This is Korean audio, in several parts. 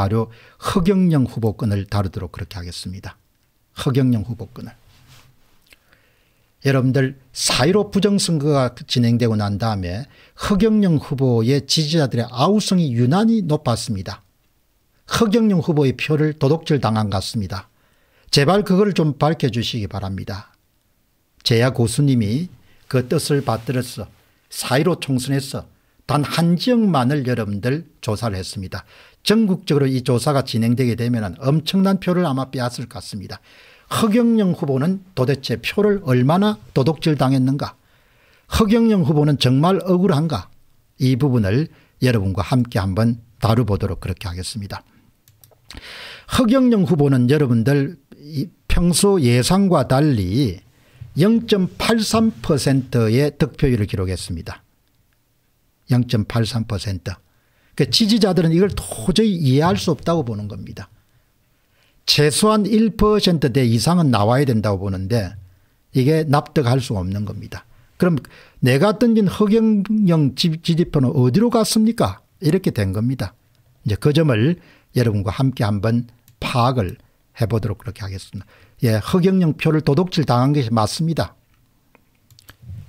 바로 허경영 후보권을 다루도록 그렇게 하겠습니다. 허경영 후보권을. 여러분들 사1로 부정선거가 진행되고 난 다음에 허경영 후보의 지지자들의 아우성이 유난히 높았습니다. 허경영 후보의 표를 도둑질 당한 것 같습니다. 제발 그걸 좀 밝혀주시기 바랍니다. 제야 고수님이 그 뜻을 받들어서 사1로 총선에서 단 한 지역만을 여러분들 조사를 했습니다. 전국적으로 이 조사가 진행되게 되면 엄청난 표를 아마 빼앗을 것 같습니다. 허경영 후보는 도대체 표를 얼마나 도둑질 당했는가 허경영 후보는 정말 억울한가 이 부분을 여러분과 함께 한번 다뤄보도록 그렇게 하겠습니다. 허경영 후보는 여러분들 평소 예상과 달리 0.83%의 득표율을 기록했습니다. 0.83%그 지지자들은 이걸 도저히 이해할 수 없다고 보는 겁니다. 최소한 1%대 이상은 나와야 된다고 보는데 이게 납득할 수 없는 겁니다. 그럼 내가 던진 허경영 지지표는 어디로 갔습니까? 이렇게 된 겁니다. 이제 그 점을 여러분과 함께 한번 파악을 해보도록 그렇게 하겠습니다. 예, 허경영 표를 도둑질 당한 것이 맞습니다.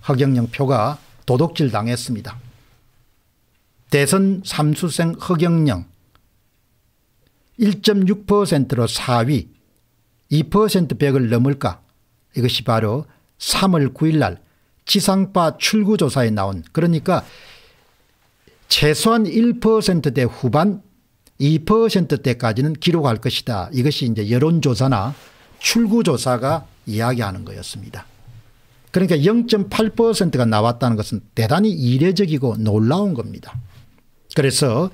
허경영 표가 도둑질 당했습니다. 대선 삼수생 허경영 1.6%로 4위 2백을 넘을까 이것이 바로 3월 9일 날 지상파 출구조사에 나온 그러니까 최소한 1%대 후반 2%대까지는 기록할 것이다. 이것이 이제 여론조사나 출구조사가 이야기하는 거였습니다. 그러니까 0.8%가 나왔다는 것은 대단히 이례적이고 놀라운 겁니다. 그래서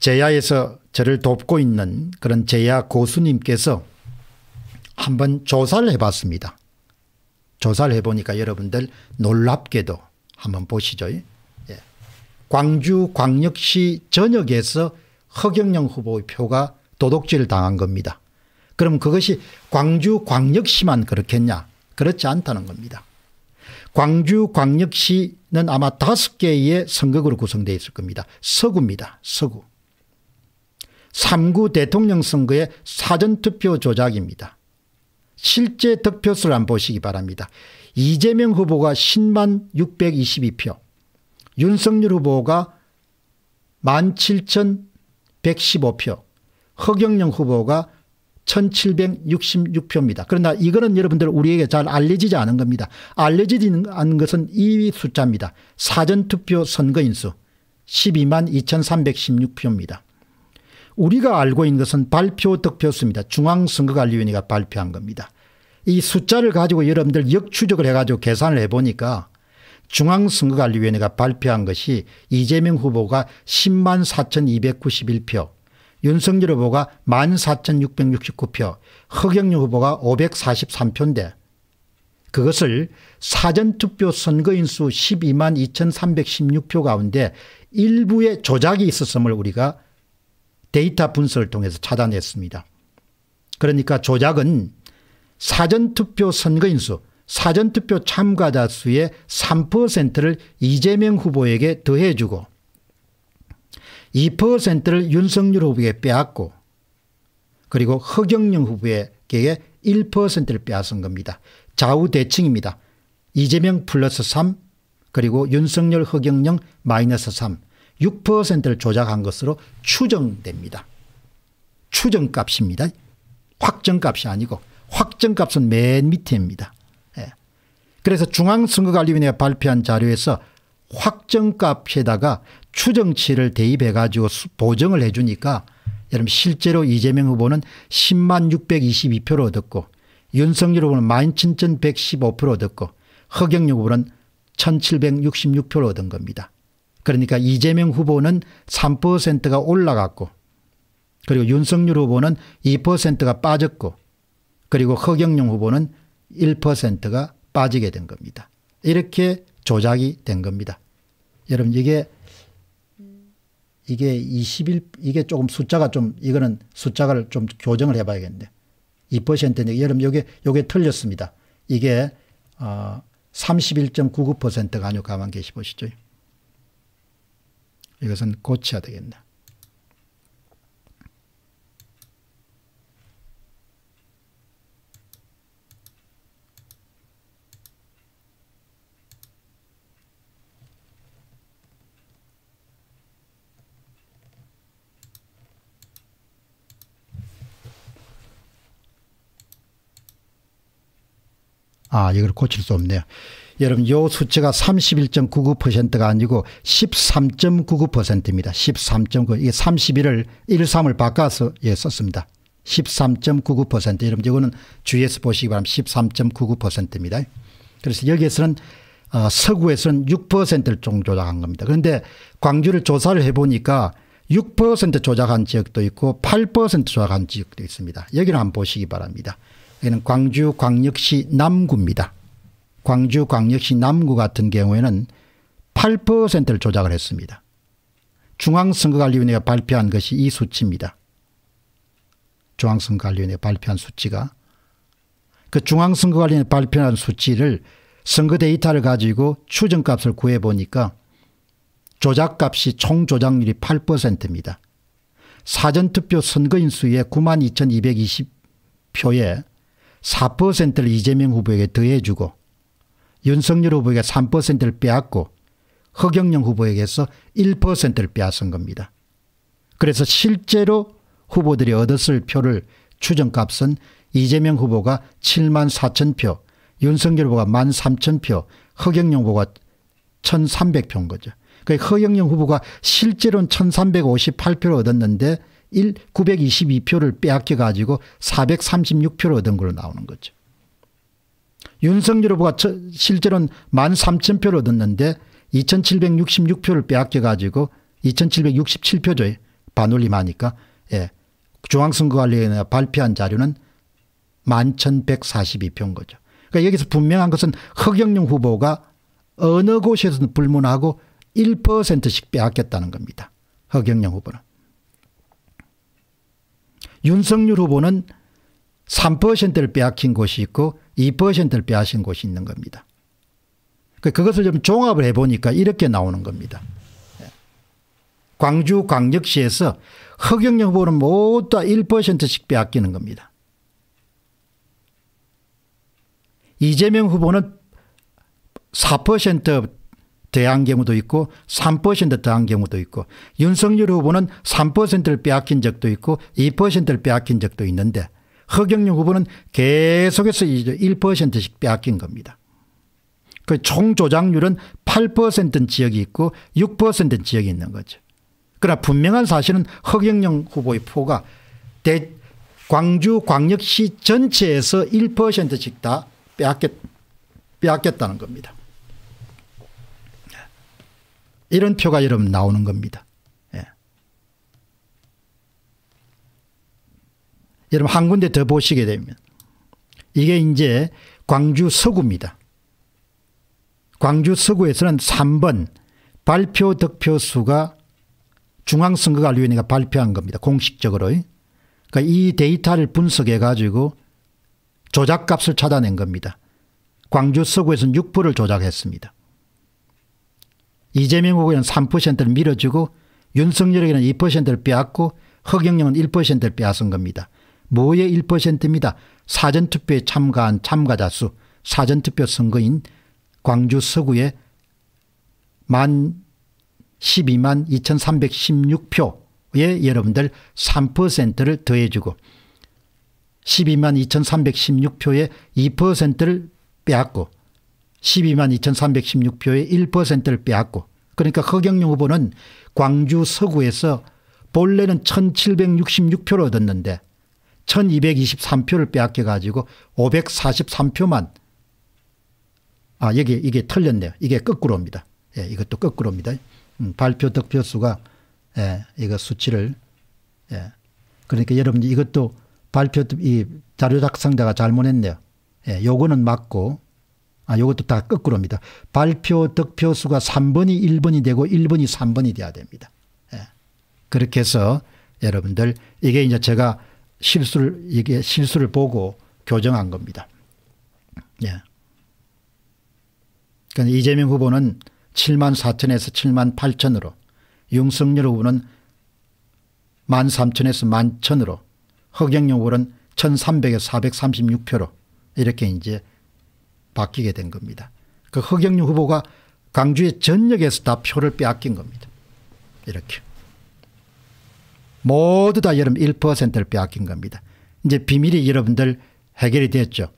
제야에서 저를 돕고 있는 그런 제야 고수님께서 한번 조사를 해봤습니다. 조사를 해보니까 여러분들 놀랍게도 한번 보시죠. 예. 광주 광역시 전역에서 허경영 후보의 표가 도둑질 당한 겁니다. 그럼 그것이 광주 광역시만 그렇겠냐? 그렇지 않다는 겁니다. 광주 광역시는 아마 다섯 개의 선거구로 구성되어 있을 겁니다. 서구입니다. 서구. 3구 대통령 선거의 사전투표 조작입니다. 실제 득표수를 안 보시기 바랍니다. 이재명 후보가 10만 622표, 윤석열 후보가 17,115표, 허경영 후보가 1766표입니다. 그러나 이거는 여러분들 우리에게 잘 알려지지 않은 겁니다. 알려지지 않은 것은 이 숫자입니다. 사전투표 선거인수 12만 2316표입니다. 우리가 알고 있는 것은 발표 득표수입니다. 중앙선거관리위원회가 발표한 겁니다. 이 숫자를 가지고 여러분들 역추적을 해가지고 계산을 해보니까 중앙선거관리위원회가 발표한 것이 이재명 후보가 10만 4291표 윤석열 후보가 14,669표 허경영 후보가 543표인데 그것을 사전투표 선거인수 12만 2316표 가운데 일부의 조작이 있었음을 우리가 데이터 분석을 통해서 찾아냈습니다. 그러니까 조작은 사전투표 선거인수 사전투표 참가자 수의 3%를 이재명 후보에게 더해주고 2%를 윤석열 후보에 빼앗고 그리고 허경영 후보에게 1%를 빼앗은 겁니다. 좌우대칭입니다. 이재명 플러스 3 그리고 윤석열 허경영 마이너스 3 6%를 조작한 것으로 추정됩니다. 추정값입니다. 확정값이 아니고 확정값은 맨밑입니다 예. 그래서 중앙선거관리위원회가 발표한 자료에서 확정값에다가 추정치를 대입해 가지고 보정을 해 주니까 여러분 실제로 이재명 후보는 10만 622표를 얻었고 윤석열 후보는 17,115표를 얻었고 허경영 후보는 1766표를 얻은 겁니다. 그러니까 이재명 후보는 3%가 올라갔고 그리고 윤석열 후보는 2%가 빠졌고 그리고 허경영 후보는 1%가 빠지게 된 겁니다. 이렇게 조작이 된 겁니다. 여러분 이게 이게 21, 이게 조금 숫자가 좀, 이거는 숫자를 좀 교정을 해봐야겠는데. 2%인데, 여러분, 요게, 요게 틀렸습니다. 이게, 어, 31.99%가 아니고 가만 계시 보시죠. 이것은 고쳐야 되겠네. 아, 이걸 고칠 수 없네요. 여러분 요 수치가 31.99%가 아니고 13.99%입니다. 13.9 이게 31을 13을 바꿔서 예 썼습니다. 13.99% 여러분 이거는 주의해서 보시기 바랍니다. 13.99%입니다. 그래서 여기에서는 어, 서구에서는 6%를 좀 조작한 겁니다. 그런데 광주를 조사를 해보니까 6% 조작한 지역도 있고 8% 조작한 지역도 있습니다. 여기는 안 보시기 바랍니다. 여기는 광주광역시 남구입니다. 광주광역시 남구 같은 경우에는 8%를 조작을 했습니다. 중앙선거관리위원회가 발표한 것이 이 수치입니다. 중앙선거관리위원회 가 발표한 수치가 그 중앙선거관리위원회 발표한 수치를 선거 데이터를 가지고 추정값을 구해보니까 조작값이 총 조작률이 8%입니다. 사전투표 선거인 수의 92,220표에 4%를 이재명 후보에게 더해주고 윤석열 후보에게 3%를 빼앗고 허경영 후보에게서 1%를 빼앗은 겁니다. 그래서 실제로 후보들이 얻었을 표를 추정값은 이재명 후보가 7만 4천 표, 윤석열 후보가 1만 3천 표, 허경영 후보가 1,300표인 거죠. 그러니까 허경영 후보가 실제로는 1,358표를 얻었는데 1 922표를 빼앗겨 가지고 436표를 얻은 걸로 나오는 거죠. 윤석열 후보가 실제로는 1 3 0표를 얻었는데 2,766표를 빼앗겨 가지고 2,767표죠. 반올림하니까 예. 중앙선거관리위원회 발표한 자료는 11,142표인 거죠. 그러니까 여기서 분명한 것은 허경영 후보가 어느 곳에서든 불문하고 1%씩 빼앗겼다는 겁니다. 허경영 후보는. 윤석열 후보는 3%를 빼앗긴 곳이 있고 2%를 빼앗긴 곳이 있는 겁니다. 그, 그것을 좀 종합을 해보니까 이렇게 나오는 겁니다. 예. 광주 광역시에서 허경영 후보는 모두 다 1%씩 빼앗기는 겁니다. 이재명 후보는 4% 대한 경우도 있고 3% 더한 경우도 있고 윤석열 후보는 3%를 빼앗긴 적도 있고 2%를 빼앗긴 적도 있는데 허경영 후보는 계속해서 1%씩 빼앗긴 겁니다. 그총조작률은 8%는 지역이 있고 6%는 지역이 있는 거죠. 그러나 분명한 사실은 허경영 후보의 포가 대, 광주 광역시 전체에서 1%씩 다 빼앗겼, 빼앗겼다는 겁니다. 이런 표가 여러분 나오는 겁니다. 예. 여러분 한 군데 더 보시게 되면 이게 이제 광주 서구입니다. 광주 서구에서는 3번 발표 득표수가 중앙선거관리위원회가 발표한 겁니다. 공식적으로. 그러니까 이 데이터를 분석해 가지고 조작값을 찾아낸 겁니다. 광주 서구에서는 6%를 조작했습니다. 이재명 후보는 3%를 밀어주고 윤석열에게는 2%를 빼앗고 허경영은 1%를 빼앗은 겁니다. 뭐의 1%입니다. 사전투표에 참가한 참가자 수 사전투표 선거인 광주 서구의 만 12만 2316표에 여러분들 3%를 더해주고 12만 2316표에 2%를 빼앗고 12만 2,316표의 1%를 빼앗고 그러니까 허경영 후보는 광주 서구에서 본래는 1,766표를 얻었는데 1,223표를 빼앗겨 가지고 543표만 아 여기 이게 틀렸네요. 이게 거꾸로입니다. 예, 이것도 거꾸로입니다. 음, 발표 득표수가 예, 이거 수치를 예. 그러니까 여러분 이것도 발표 이 자료 작성자가 잘못했네요. 예, 요거는 맞고 아, 요것도 다 거꾸로입니다. 발표 득표수가 3번이 1번이 되고 1번이 3번이 돼야 됩니다. 예. 그렇게 해서 여러분들 이게 이제 제가 실수를 이게 실수를 보고 교정한 겁니다. 예. 그러니까 이재명 후보는 7만 4천에서 7만 8천으로 윤석열 후보는 1만 3천에서 1만 천으로 허경영 후보는 1300에서 436표로 이렇게 이제 바뀌게 된 겁니다. 그 허경영 후보가 광주의 전역에서 다 표를 빼앗긴 겁니다. 이렇게. 모두 다 여러분 1%를 빼앗긴 겁니다. 이제 비밀이 여러분들 해결이 됐죠.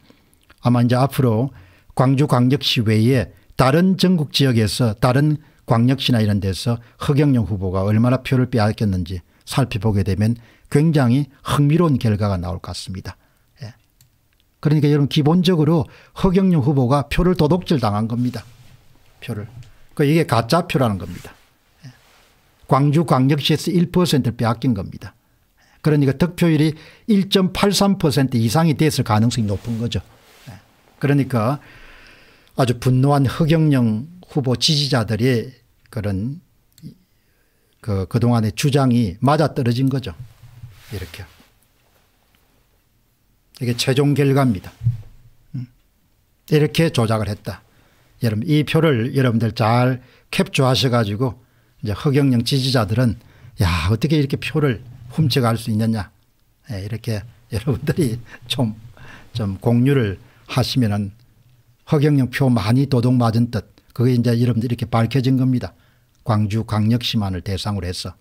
아마 이제 앞으로 광주광역시 외에 다른 전국 지역에서 다른 광역시나 이런 데서 허경영 후보가 얼마나 표를 빼앗겼는지 살펴보게 되면 굉장히 흥미로운 결과가 나올 것 같습니다. 그러니까 여러분 기본적으로 허경영 후보가 표를 도둑질 당한 겁니다. 표를. 그 이게 가짜 표라는 겁니다. 예. 광주광역시에서 1%를 빼앗긴 겁니다. 예. 그러니까 득표율이 1.83% 이상이 됐을 가능성이 높은 거죠. 예. 그러니까 아주 분노한 허경영 후보 지지자들의 그런 그 그동안의 주장이 맞아떨어진 거죠. 이렇게. 이게 최종 결과입니다. 음. 이렇게 조작을 했다. 여러분 이 표를 여러분들 잘 캡처하셔 가지고 이제 허경영 지지자들은 야 어떻게 이렇게 표를 훔쳐갈 수 있느냐 예, 이렇게 여러분들이 좀, 좀 공유를 하시면은 허경영 표 많이 도둑 맞은 듯 그게 이제 여러분들 이렇게 밝혀진 겁니다. 광주 광역시만을 대상으로 해서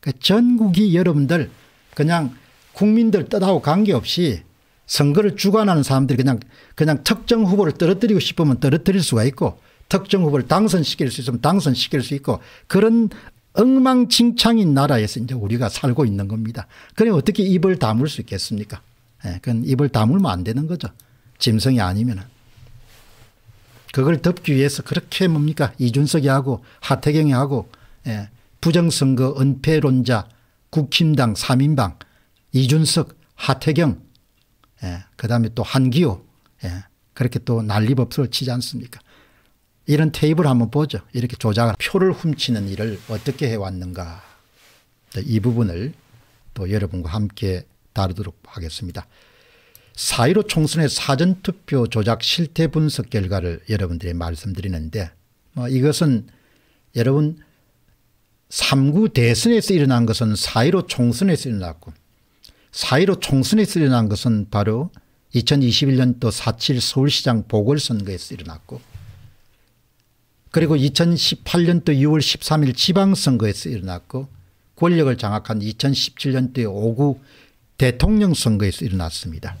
그 전국이 여러분들 그냥 국민들 뜻하고 관계없이 선거를 주관하는 사람들이 그냥 그냥 특정 후보를 떨어뜨리고 싶으면 떨어뜨릴 수가 있고 특정 후보를 당선시킬 수 있으면 당선시킬 수 있고 그런 엉망진창인 나라에서 이제 우리가 살고 있는 겁니다. 그럼 어떻게 입을 다물 수 있겠습니까? 예, 그건 입을 다물면 안 되는 거죠. 짐승이 아니면은. 그걸 덮기 위해서 그렇게 뭡니까? 이준석이 하고 하태경이 하고 예, 부정선거 은폐론자 국힘당 3인방 이준석, 하태경, 예, 그 다음에 또 한기호, 예, 그렇게 또 난리법석을 치지 않습니까? 이런 테이블 한번 보죠. 이렇게 조작을 표를 훔치는 일을 어떻게 해왔는가. 네, 이 부분을 또 여러분과 함께 다루도록 하겠습니다. 4.15 총선의 사전투표 조작 실태 분석 결과를 여러분들이 말씀드리는데 뭐 이것은 여러분 3구 대선에서 일어난 것은 4.15 총선에서 일어났고 4.15 총선에서 일어난 것은 바로 2021년도 4.7 서울시장 보궐선거에서 일어났고 그리고 2018년도 6월 13일 지방선거에서 일어났고 권력을 장악한 2017년도의 5구 대통령 선거에서 일어났습니다.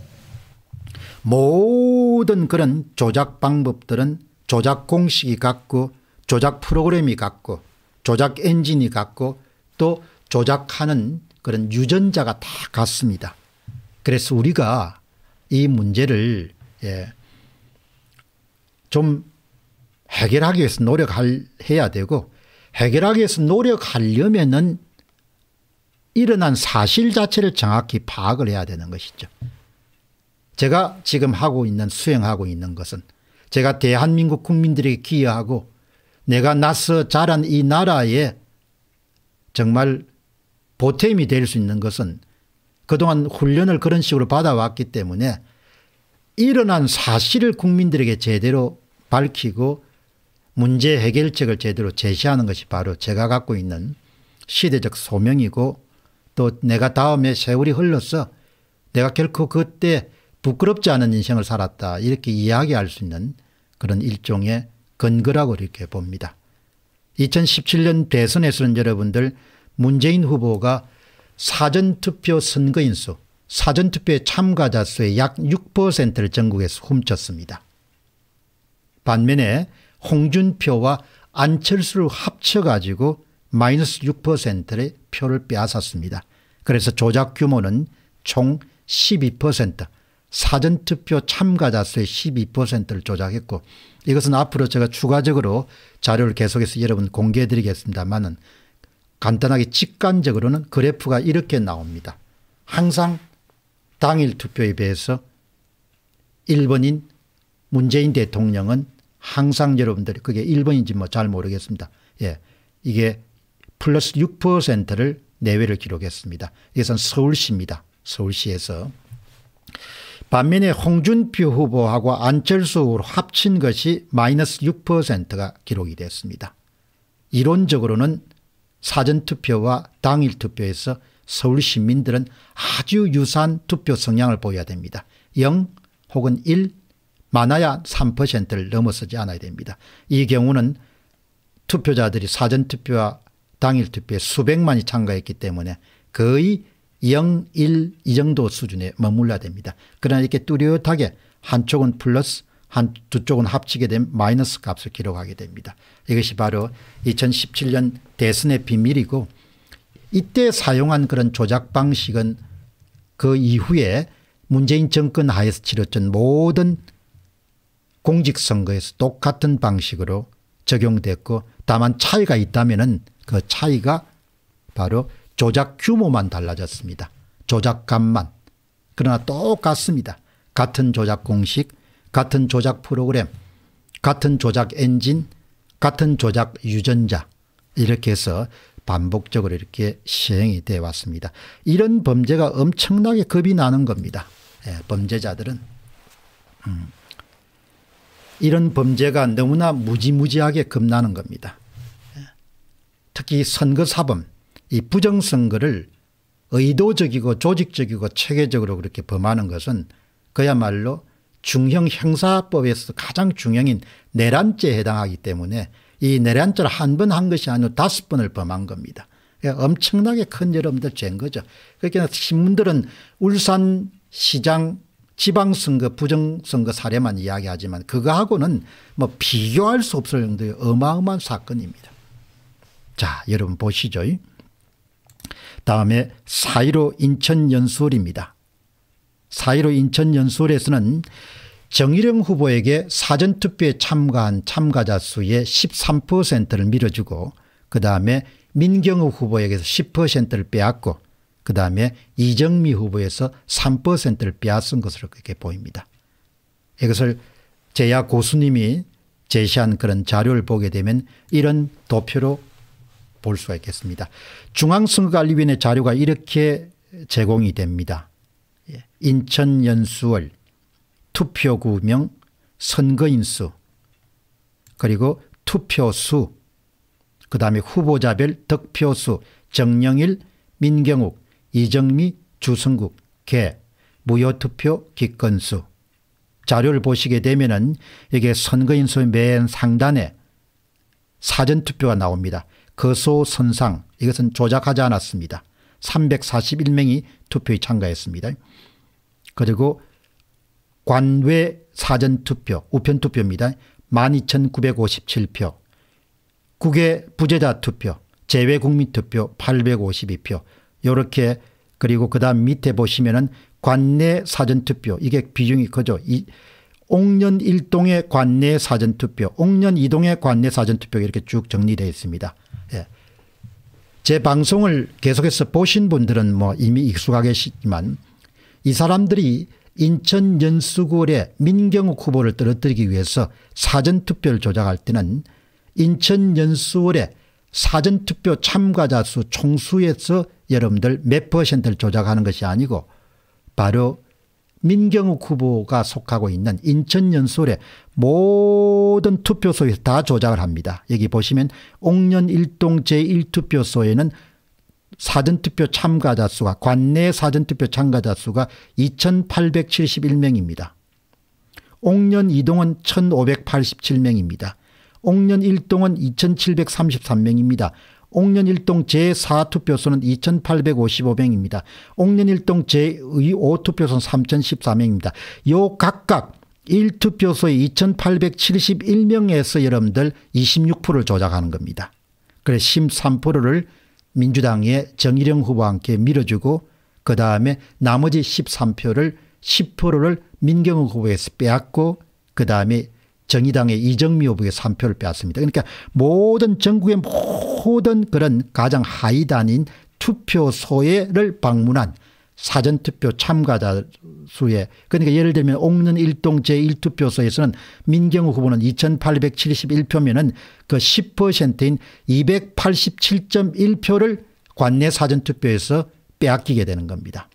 모든 그런 조작 방법들은 조작 공식이 같고 조작 프로그램이 같고 조작 엔진이 같고 또 조작하는 그런 유전자가 다 같습니다. 그래서 우리가 이 문제를 예, 좀 해결하기 위해서 노력해야 되고 해결하기 위해서 노력하려면은 일어난 사실 자체를 정확히 파악을 해야 되는 것이죠. 제가 지금 하고 있는 수행하고 있는 것은 제가 대한민국 국민들에게 기여하고 내가 나서 자란 이 나라에 정말 보탬이 될 수 있는 것은 그동안 훈련을 그런 식으로 받아왔기 때문에 일어난 사실을 국민들에게 제대로 밝히고 문제 해결책을 제대로 제시하는 것이 바로 제가 갖고 있는 시대적 소명이고 또 내가 다음에 세월이 흘러서 내가 결코 그때 부끄럽지 않은 인생을 살았다 이렇게 이야기할 수 있는 그런 일종의 근거라고 이렇게 봅니다. 2017년 대선에서는 여러분들 문재인 후보가 사전투표 선거인수 사전투표에 참가자 수의 약 6%를 전국에서 훔쳤습니다. 반면에 홍준표와 안철수를 합쳐가지고 마이너스 6%의 표를 빼앗았습니다. 그래서 조작 규모는 총12% 사전투표 참가자 수의 12%를 조작했고 이것은 앞으로 제가 추가적으로 자료를 계속해서 여러분 공개해 드리겠습니다만은 간단하게 직관적으로는 그래프가 이렇게 나옵니다. 항상 당일 투표에 비해서 1번인 문재인 대통령은 항상 여러분들이 그게 1번인지 뭐 잘 모르겠습니다. 예. 이게 플러스 6%를 내외를 기록했습니다. 이것은 서울시입니다. 서울시에서. 반면에 홍준표 후보하고 안철수 후보 합친 것이 마이너스 6%가 기록이 됐습니다. 이론적으로는 사전투표와 당일투표에서 서울 시민들은 아주 유사한 투표 성향을 보여야 됩니다. 0 혹은 1 많아야 3%를 넘어서지 않아야 됩니다. 이 경우는 투표자들이 사전투표와 당일투표에 수백만이 참가했기 때문에 거의 0, 1 이 정도 수준에 머물러야 됩니다. 그러나 이렇게 뚜렷하게 한쪽은 플러스 한두 쪽은 합치게 된 마이너스 값을 기록하게 됩니다. 이것이 바로 2017년 대선의 비밀이고 이때 사용한 그런 조작 방식은 그 이후에 문재인 정권 하에서 치렀던 모든 공직선거에서 똑같은 방식으로 적용됐고 다만 차이가 있다면 그 차이가 바로 조작 규모만 달라졌습니다. 조작감만. 그러나 똑같습니다. 같은 조작 공식 같은 조작 프로그램, 같은 조작 엔진, 같은 조작 유전자 이렇게 해서 반복적으로 이렇게 시행이 되어 왔습니다. 이런 범죄가 엄청나게 겁이 나는 겁니다. 예, 범죄자들은. 음. 이런 범죄가 너무나 무지무지하게 겁나는 겁니다. 예. 특히 선거사범, 이 부정선거를 의도적이고 조직적이고 체계적으로 그렇게 범하는 것은 그야말로 중형 형사법에서 가장 중형인 내란죄에 해당하기 때문에 이 내란죄를 한 번 한 것이 아니고 다섯 번을 범한 겁니다. 그러니까 엄청나게 큰 여러분들 죄인 거죠. 그러니 신문들은 울산시장 지방선거 부정선거 사례만 이야기하지만 그거하고는 뭐 비교할 수 없을 정도의 어마어마한 사건입니다. 자 여러분 보시죠. 다음에 4.15 인천 연수홀입니다. 4.15 인천 연수원에서는 정일영 후보에게 사전투표에 참가한 참가자 수의 13%를 밀어주고 그다음에 민경우 후보에게서 10%를 빼앗고 그다음에 이정미 후보에서 3%를 빼앗은 것으로 그렇게 보입니다. 이것을 제야 고수님이 제시한 그런 자료를 보게 되면 이런 도표로 볼 수가 있겠습니다. 중앙선거관리위원회 자료가 이렇게 제공이 됩니다. 인천 연수월 투표구명 선거인수 그리고 투표수 그 다음에 후보자별 득표수 정영일 민경욱 이정미 주승국 개 무효투표 기건수 자료를 보시게 되면 은 이게 선거인수의 맨 상단에 사전투표가 나옵니다. 거소선상 이것은 조작하지 않았습니다. 341명이 투표에 참가했습니다. 그리고 관외 사전투표 우편투표입니다. 12,957표 국외 부재자 투표 제외 국민 투표 852표 이렇게 그리고 그 다음 밑에 보시면은 관내 사전투표 이게 비중이 크죠. 이 옥년 1동의 관내 사전투표 옥년 2동의 관내 사전투표 이렇게 쭉 정리되어 있습니다. 예. 제 방송을 계속해서 보신 분들은 뭐 이미 익숙하겠지만 이 사람들이 인천 연수구에 민경욱 후보를 떨어뜨리기 위해서 사전투표를 조작할 때는 인천 연수구에 사전투표 참가자 수 총수에서 여러분들 몇 퍼센트를 조작하는 것이 아니고 바로 민경욱 후보가 속하고 있는 인천 연수구에 모든 투표소에서 다 조작을 합니다. 여기 보시면 옥년 1동 제1투표소에는 사전투표 참가자 수가 관내 사전투표 참가자 수가 2871명입니다. 옥년 이동은 1587명입니다. 옥년 1동은 2733명입니다. 옥년 1동 제4투표소는 2855명입니다. 옥년 1동 제5투표소는 3014명입니다. 요 각각 1투표소에 2871명에서 여러분들 26%를 조작하는 겁니다. 그래 13%를 민주당의 정일영 후보와 함께 밀어주고 그 다음에 나머지 13표를 10%를 민경욱 후보에서 빼앗고 그 다음에 정의당의 이정미 후보의 3표를 빼앗습니다. 그러니까 모든 전국의 모든 그런 가장 하위단인 투표 소에를 방문한 사전투표 참가자 수에 그러니까 예를 들면 옥른 1동 제1투표소에서는 민경우 후보는 2871표면은 그 10%인 287.1표를 관내 사전투표에서 빼앗기게 되는 겁니다.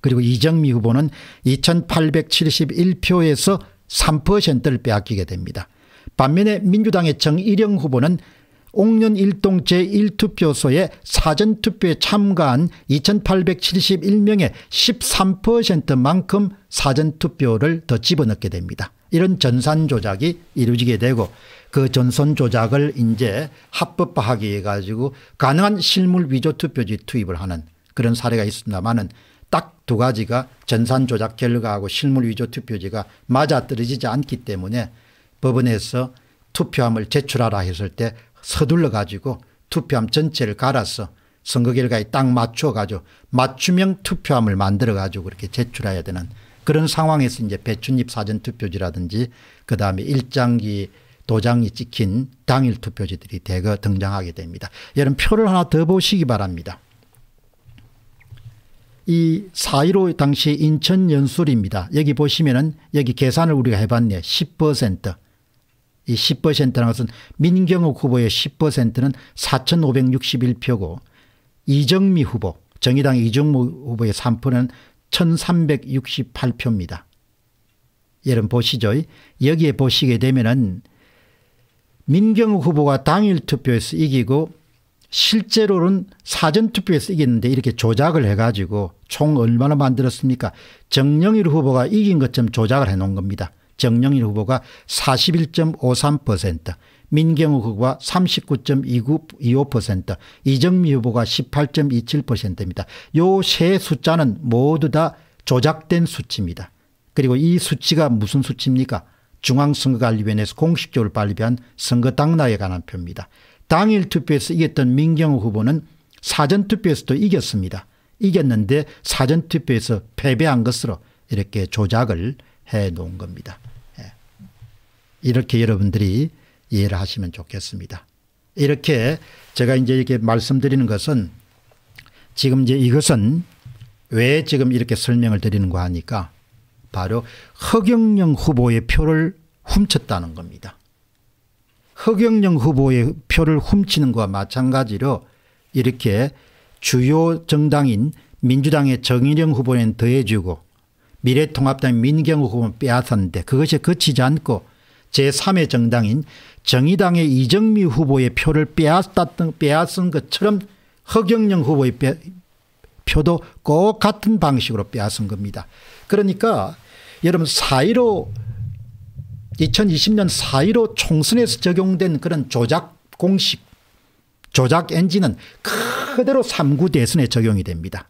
그리고 이정미 후보는 2871표에서 3%를 빼앗기게 됩니다. 반면에 민주당의 정일영 후보는 옥년 1동 제1투표소에 사전투표에 참가한 2871명의 13%만큼 사전투표를 더 집어넣게 됩니다. 이런 전산 조작이 이루어지게 되고 그 전선 조작을 이제 합법화하기 위해 가 가능한 실물 위조 투표지 투입을 하는 그런 사례가 있습니다만은 딱 두 가지가 전산 조작 결과하고 실물 위조 투표지가 맞아떨어지지 않기 때문에 법원에서 투표함을 제출하라 했을 때 서둘러 가지고 투표함 전체를 갈아서 선거 결과에 딱 맞춰 가지고 맞춤형 투표함을 만들어 가지고 그렇게 제출해야 되는 그런 상황에서 이제 배춧잎 사전투표지라든지 그다음에 일장기 도장이 찍힌 당일 투표지들이 대거 등장하게 됩니다. 여러분 표를 하나 더 보시기 바랍니다. 이4.15 당시 인천 연술입니다. 여기 보시면은 여기 계산을 우리가 해봤네요. 10%이 10%라는 것은 민경욱 후보의 10%는 4,561표고 이정미 후보 정의당 이정무 후보의 3%는 1,368표입니다. 여러분 보시죠. 여기에 보시게 되면은 민경욱 후보가 당일 투표에서 이기고 실제로는 사전투표에서 이겼는데 이렇게 조작을 해가지고 총 얼마나 만들었습니까? 정영일 후보가 이긴 것처럼 조작을 해놓은 겁니다. 정영일 후보가 41.53% 민경우 후보가 39.25% 이정미 후보가 18.27%입니다. 요세 숫자는 모두 다 조작된 수치입니다. 그리고 이 수치가 무슨 수치입니까? 중앙선거관리위원회에서 공식적으로 발표한 선거 당락에 관한 표입니다. 당일 투표에서 이겼던 민경우 후보는 사전투표에서도 이겼습니다. 이겼는데 사전투표에서 패배한 것으로 이렇게 조작을 해 놓은 겁니다. 예. 이렇게 여러분들이 이해를 하시면 좋겠습니다. 이렇게 제가 이제 이렇게 말씀드리는 것은 지금 이제 이것은 왜 지금 이렇게 설명을 드리는가 하니까 바로 허경영 후보의 표를 훔쳤다는 겁니다. 허경영 후보의 표를 훔치는 것과 마찬가지로 이렇게 주요 정당인 민주당의 정일영 후보는 더해주고 미래통합당 민경우 후보 빼앗았는데 그것이 거치지 않고 제3의 정당인 정의당의 이정미 후보의 표를 빼앗았던, 빼앗은 것처럼 허경영 후보의 빼, 표도 꼭 같은 방식으로 빼앗은 겁니다. 그러니까 여러분 4.15 2020년 4.15 총선에서 적용된 그런 조작 공식 조작 엔진은 그대로 3구 대선에 적용이 됩니다.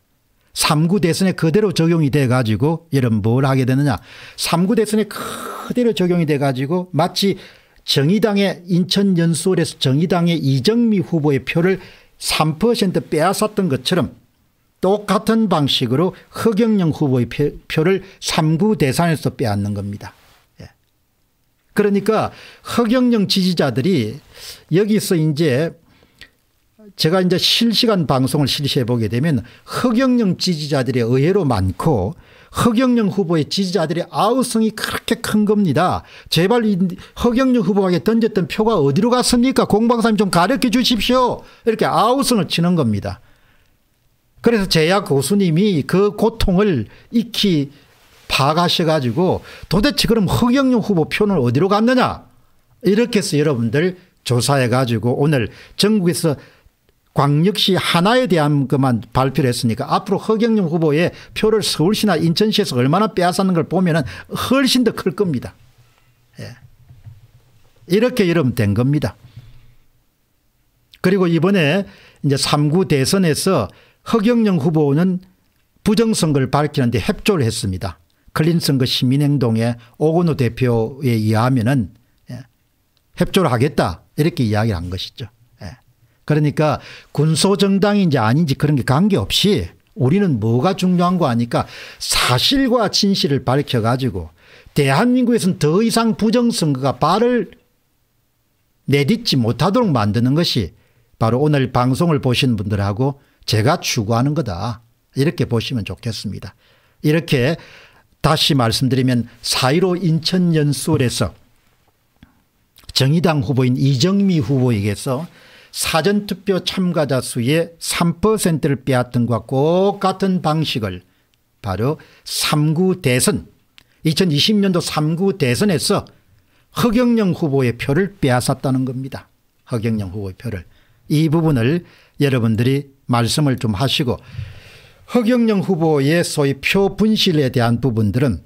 3구 대선에 그대로 적용이 돼 가지고 여러분 뭘 하게 되느냐. 3구 대선에 그대로 적용이 돼 가지고 마치 정의당의 인천 연수원에서 정의당의 이정미 후보의 표를 3% 빼앗았던 것처럼 똑같은 방식으로 허경영 후보의 표를 3구 대선에서 빼앗는 겁니다. 예. 그러니까 허경영 지지자들이 여기서 이제 제가 이제 실시간 방송을 실시해 보게 되면 흑영영 지지자들의 의외로 많고 흑영영 후보의 지지자들의 아우성이 그렇게 큰 겁니다. 제발 흑영영 후보에게 던졌던 표가 어디로 갔습니까? 공방사님 좀 가르쳐 주십시오. 이렇게 아우성을 치는 겁니다. 그래서 제야 고수님이 그 고통을 익히 파가셔 가지고 도대체 그럼 흑영영 후보 표는 어디로 갔느냐? 이렇게 해서 여러분들 조사해 가지고 오늘 전국에서 광역시 하나에 대한 것만 발표를 했으니까 앞으로 허경영 후보의 표를 서울시나 인천시에서 얼마나 빼앗았는 걸 보면 훨씬 더 클 겁니다. 예. 이렇게 이러면 된 겁니다. 그리고 이번에 이제 3구 대선에서 허경영 후보는 부정선거를 밝히는데 협조를 했습니다. 클린선거 시민행동에 오건호 대표에 의하면 은 예, 협조를 하겠다 이렇게 이야기를 한 것이죠. 그러니까 군소정당인지 아닌지 그런 게 관계없이 우리는 뭐가 중요한 거 아니까 사실과 진실을 밝혀가지고 대한민국에서는 더 이상 부정선거가 발을 내딛지 못하도록 만드는 것이 바로 오늘 방송을 보신 분들하고 제가 추구하는 거다. 이렇게 보시면 좋겠습니다. 이렇게 다시 말씀드리면 4 1 5 인천 연수에서 정의당 후보인 이정미 후보에게서 사전투표 참가자 수의 3%를 빼앗던 것과 똑 같은 방식을 바로 3구 대선 2020년도 3구 대선에서 허경영 후보의 표를 빼앗았다는 겁니다. 허경영 후보의 표를. 이 부분을 여러분들이 말씀을 좀 하시고 허경영 후보의 소위 표 분실에 대한 부분들은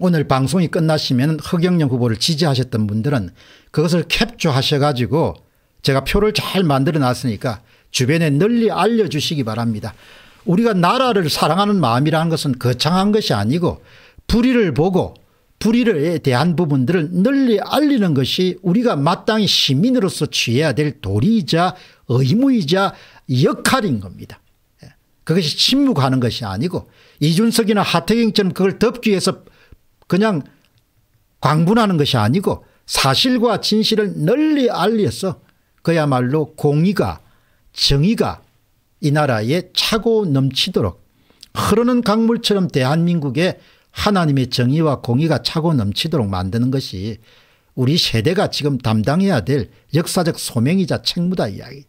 오늘 방송이 끝나시면 허경영 후보를 지지하셨던 분들은 그것을 캡처하셔 가지고 제가 표를 잘 만들어 놨으니까 주변에 널리 알려주시기 바랍니다. 우리가 나라를 사랑하는 마음이라는 것은 거창한 것이 아니고 불의를 보고 불의에 대한 부분들을 널리 알리는 것이 우리가 마땅히 시민으로서 취해야 될 도리이자 의무이자 역할인 겁니다. 예. 그것이 침묵하는 것이 아니고 이준석이나 하태경처럼 그걸 덮기 위해서 그냥 광분하는 것이 아니고 사실과 진실을 널리 알려서 그야말로 공의가 정의가 이 나라에 차고 넘치도록 흐르는 강물처럼 대한민국에 하나님의 정의와 공의가 차고 넘치도록 만드는 것이 우리 세대가 지금 담당해야 될 역사적 소명이자 책무다 이야기.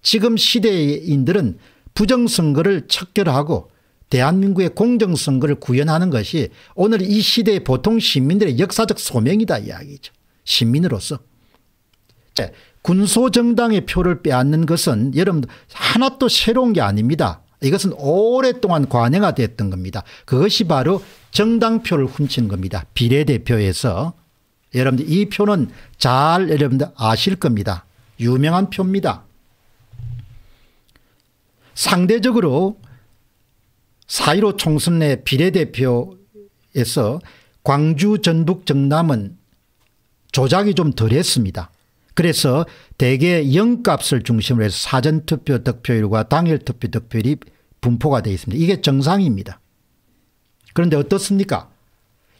지금 시대인들은 부정선거를 척결하고 대한민국의 공정선거를 구현하는 것이 오늘 이 시대의 보통 시민들의 역사적 소명이다 이야기죠. 시민으로서. 군소정당의 표를 빼앗는 것은 여러분 하나도 새로운 게 아닙니다. 이것은 오랫동안 관행화됐던 겁니다. 그것이 바로 정당표를 훔친 겁니다. 비례대표에서. 여러분들 이 표는 잘 여러분들 아실 겁니다. 유명한 표입니다. 상대적으로 4.15 총선 내 비례대표에서 광주 전북 정남은 조작이 좀 덜했습니다. 그래서 대개 영값을 중심으로 해서 사전투표 득표율과 당일투표 득표율이 분포가 되어 있습니다. 이게 정상입니다. 그런데 어떻습니까?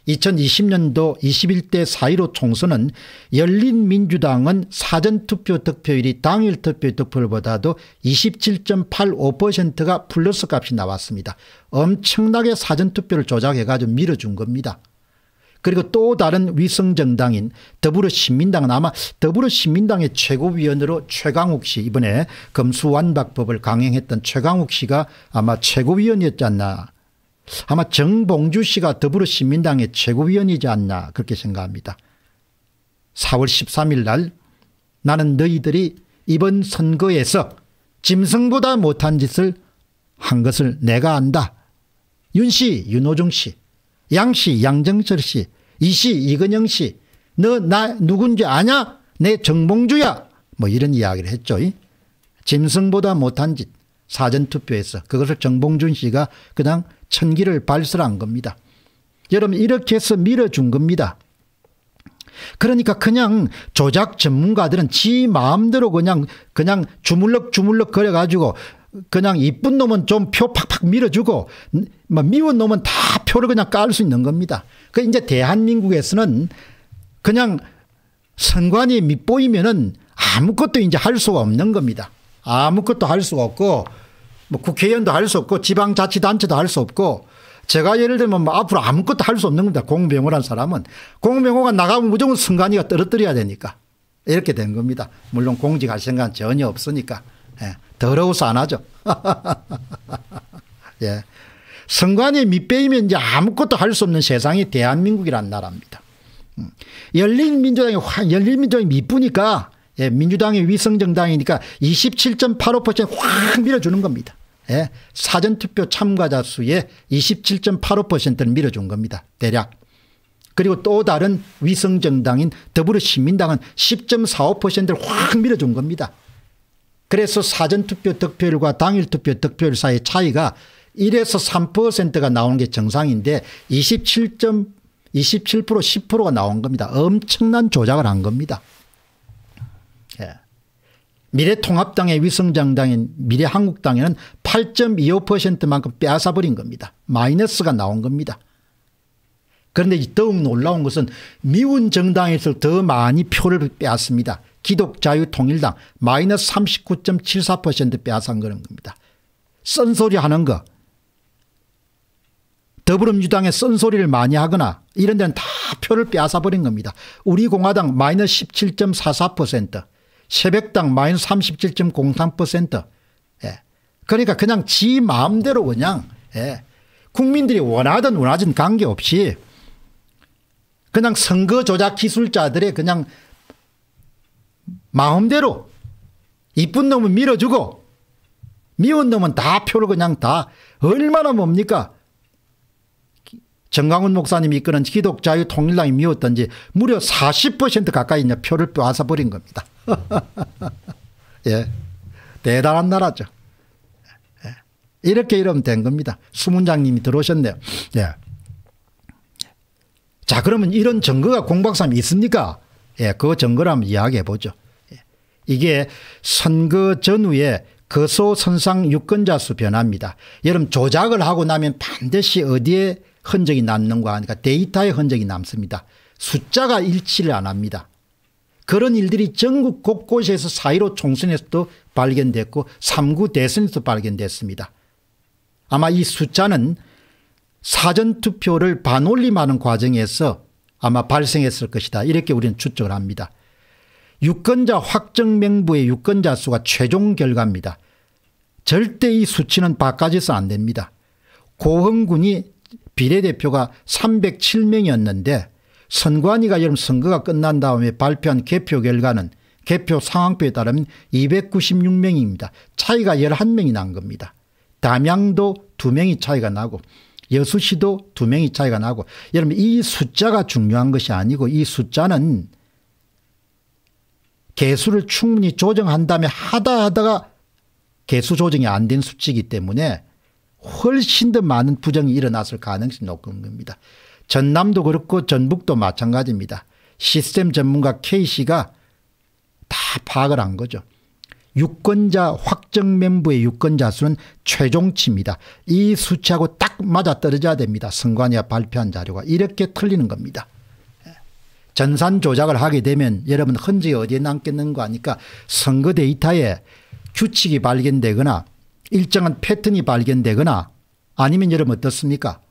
2020년도 21대 4.15 총선은 열린민주당은 사전투표 득표율이 당일투표 득표율보다도 27.85%가 플러스 값이 나왔습니다. 엄청나게 사전투표를 조작해가지고 밀어준 겁니다. 그리고 또 다른 위성정당인 더불어신민당은 아마 더불어신민당의 최고위원으로 최강욱 씨 이번에 검수완박법을 강행했던 최강욱 씨가 아마 최고위원이었지 않나 아마 정봉주 씨가 더불어신민당의 최고위원이지 않나 그렇게 생각합니다. 4월 13일 날 나는 너희들이 이번 선거에서 짐승보다 못한 짓을 한 것을 내가 안다. 윤 씨, 윤호중 씨 양씨, 양정철 씨, 이씨, 이근영 씨, 너 나 누군지 아냐? 내 정봉주야. 뭐 이런 이야기를 했죠. 짐승보다 못한 짓 사전투표에서 그것을 정봉준 씨가 그냥 천기를 발설한 겁니다. 여러분 이렇게 해서 밀어준 겁니다. 그러니까 그냥 조작 전문가들은 지 마음대로 그냥 그냥 주물럭 주물럭 거려 가지고 그냥 이쁜 놈은 좀 표 팍팍 밀어주고 뭐 미운 놈은 다 표를 그냥 깔 수 있는 겁니다. 그 이제 대한민국에서는 그냥 선관이 밑보이면은 아무것도 이제 할 수가 없는 겁니다. 아무것도 할 수가 없고 뭐 국회의원도 할 수 없고 지방자치단체도 할 수 없고 제가 예를 들면 뭐 앞으로 아무것도 할 수 없는 겁니다. 공명호란 사람은 공명호가 나가면 무조건 선관위가 떨어뜨려야 되니까 이렇게 된 겁니다. 물론 공직할 생각은 전혀 없으니까. 예. 더러워서 안 하죠. 예. 성관의 밑배이면 이제 아무것도 할 수 없는 세상이 대한민국이란 나라입니다. 음. 열린민주당이 확, 열린민주당이 밑부니까 예, 민주당이 위성정당이니까 27.85%확 밀어주는 겁니다. 예, 사전투표 참가자 수의 27.85%를 밀어준 겁니다. 대략. 그리고 또 다른 위성정당인 더불어시민당은 10.45%를 확 밀어준 겁니다. 그래서 사전투표 득표율과 당일투표 득표율 사이 차이가 1에서 3%가 나오는 게 정상인데 2 7 27% 10%가 나온 겁니다. 엄청난 조작을 한 겁니다. 예. 미래통합당의 위성장당인 미래한국당에는 8.25%만큼 빼앗아버린 겁니다. 마이너스가 나온 겁니다. 그런데 더욱 놀라운 것은 미운 정당에서 더 많이 표를 빼앗습니다. 기독자유통일당 마이너스 39.74%빼앗아 그런 겁니다. 쓴소리 하는 거 더불어민주당에 쓴소리를 많이 하거나 이런 데는 다 표를 빼앗아버린 겁니다. 우리 공화당 마이너스 17.44% 새벽당 마이너스 37.03% 예. 그러니까 그냥 지 마음대로 그냥 예. 국민들이 원하든 원하든 관계없이 그냥 선거 조작 기술자들의 그냥 마음대로 이쁜 놈은 밀어주고 미운 놈은 다 표를 그냥 다 얼마나 뭡니까? 정강훈 목사님이 이끄는 기독자유 통일당이 미웠던지 무려 40% 가까이 이제 표를 뺏어 버린 겁니다. 예. 대단한 나라죠. 예. 이렇게 이러면 된 겁니다. 수문장님이 들어오셨네요. 예. 자, 그러면 이런 증거가 공박사님 있습니까? 예, 그 증거를 한번 이야기해 보죠. 이게 선거 전후에 거소선상 유권자 수 변화입니다. 여러분 조작을 하고 나면 반드시 어디에 흔적이 남는가 하니까 데이터에 흔적이 남습니다. 숫자가 일치를 안 합니다. 그런 일들이 전국 곳곳에서 사1로 총선에서도 발견됐고 3구 대선에서 발견됐습니다. 아마 이 숫자는 사전투표를 반올림하는 과정에서 아마 발생했을 것이다. 이렇게 우리는 추측을 합니다. 유권자 확정 명부의 유권자 수가 최종 결과입니다. 절대 이 수치는 바꿔져서 안 됩니다. 고흥군이 비례대표가 307명이었는데 선관위가 여름 선거가 끝난 다음에 발표한 개표 결과는 개표 상황표에 따르면 296명입니다. 차이가 11명이 난 겁니다. 담양도 2명이 차이가 나고 여수시도 2명이 차이가 나고 여러분 이 숫자가 중요한 것이 아니고 이 숫자는 개수를 충분히 조정한 다음에 하다 하다가 개수 조정이 안 된 수치이기 때문에 훨씬 더 많은 부정이 일어났을 가능성이 높은 겁니다. 전남도 그렇고 전북도 마찬가지입니다. 시스템 전문가 K씨가 다 파악을 한 거죠. 유권자 확정 멤버의 유권자 수는 최종치입니다. 이 수치하고 딱 맞아떨어져야 됩니다. 선관위가 발표한 자료가 이렇게 틀리는 겁니다. 전산 조작을 하게 되면 여러분 흔적이 어디에 남겠는 거 아니까 선거 데이터에 규칙이 발견되거나 일정한 패턴이 발견되거나 아니면 여러분 어떻습니까?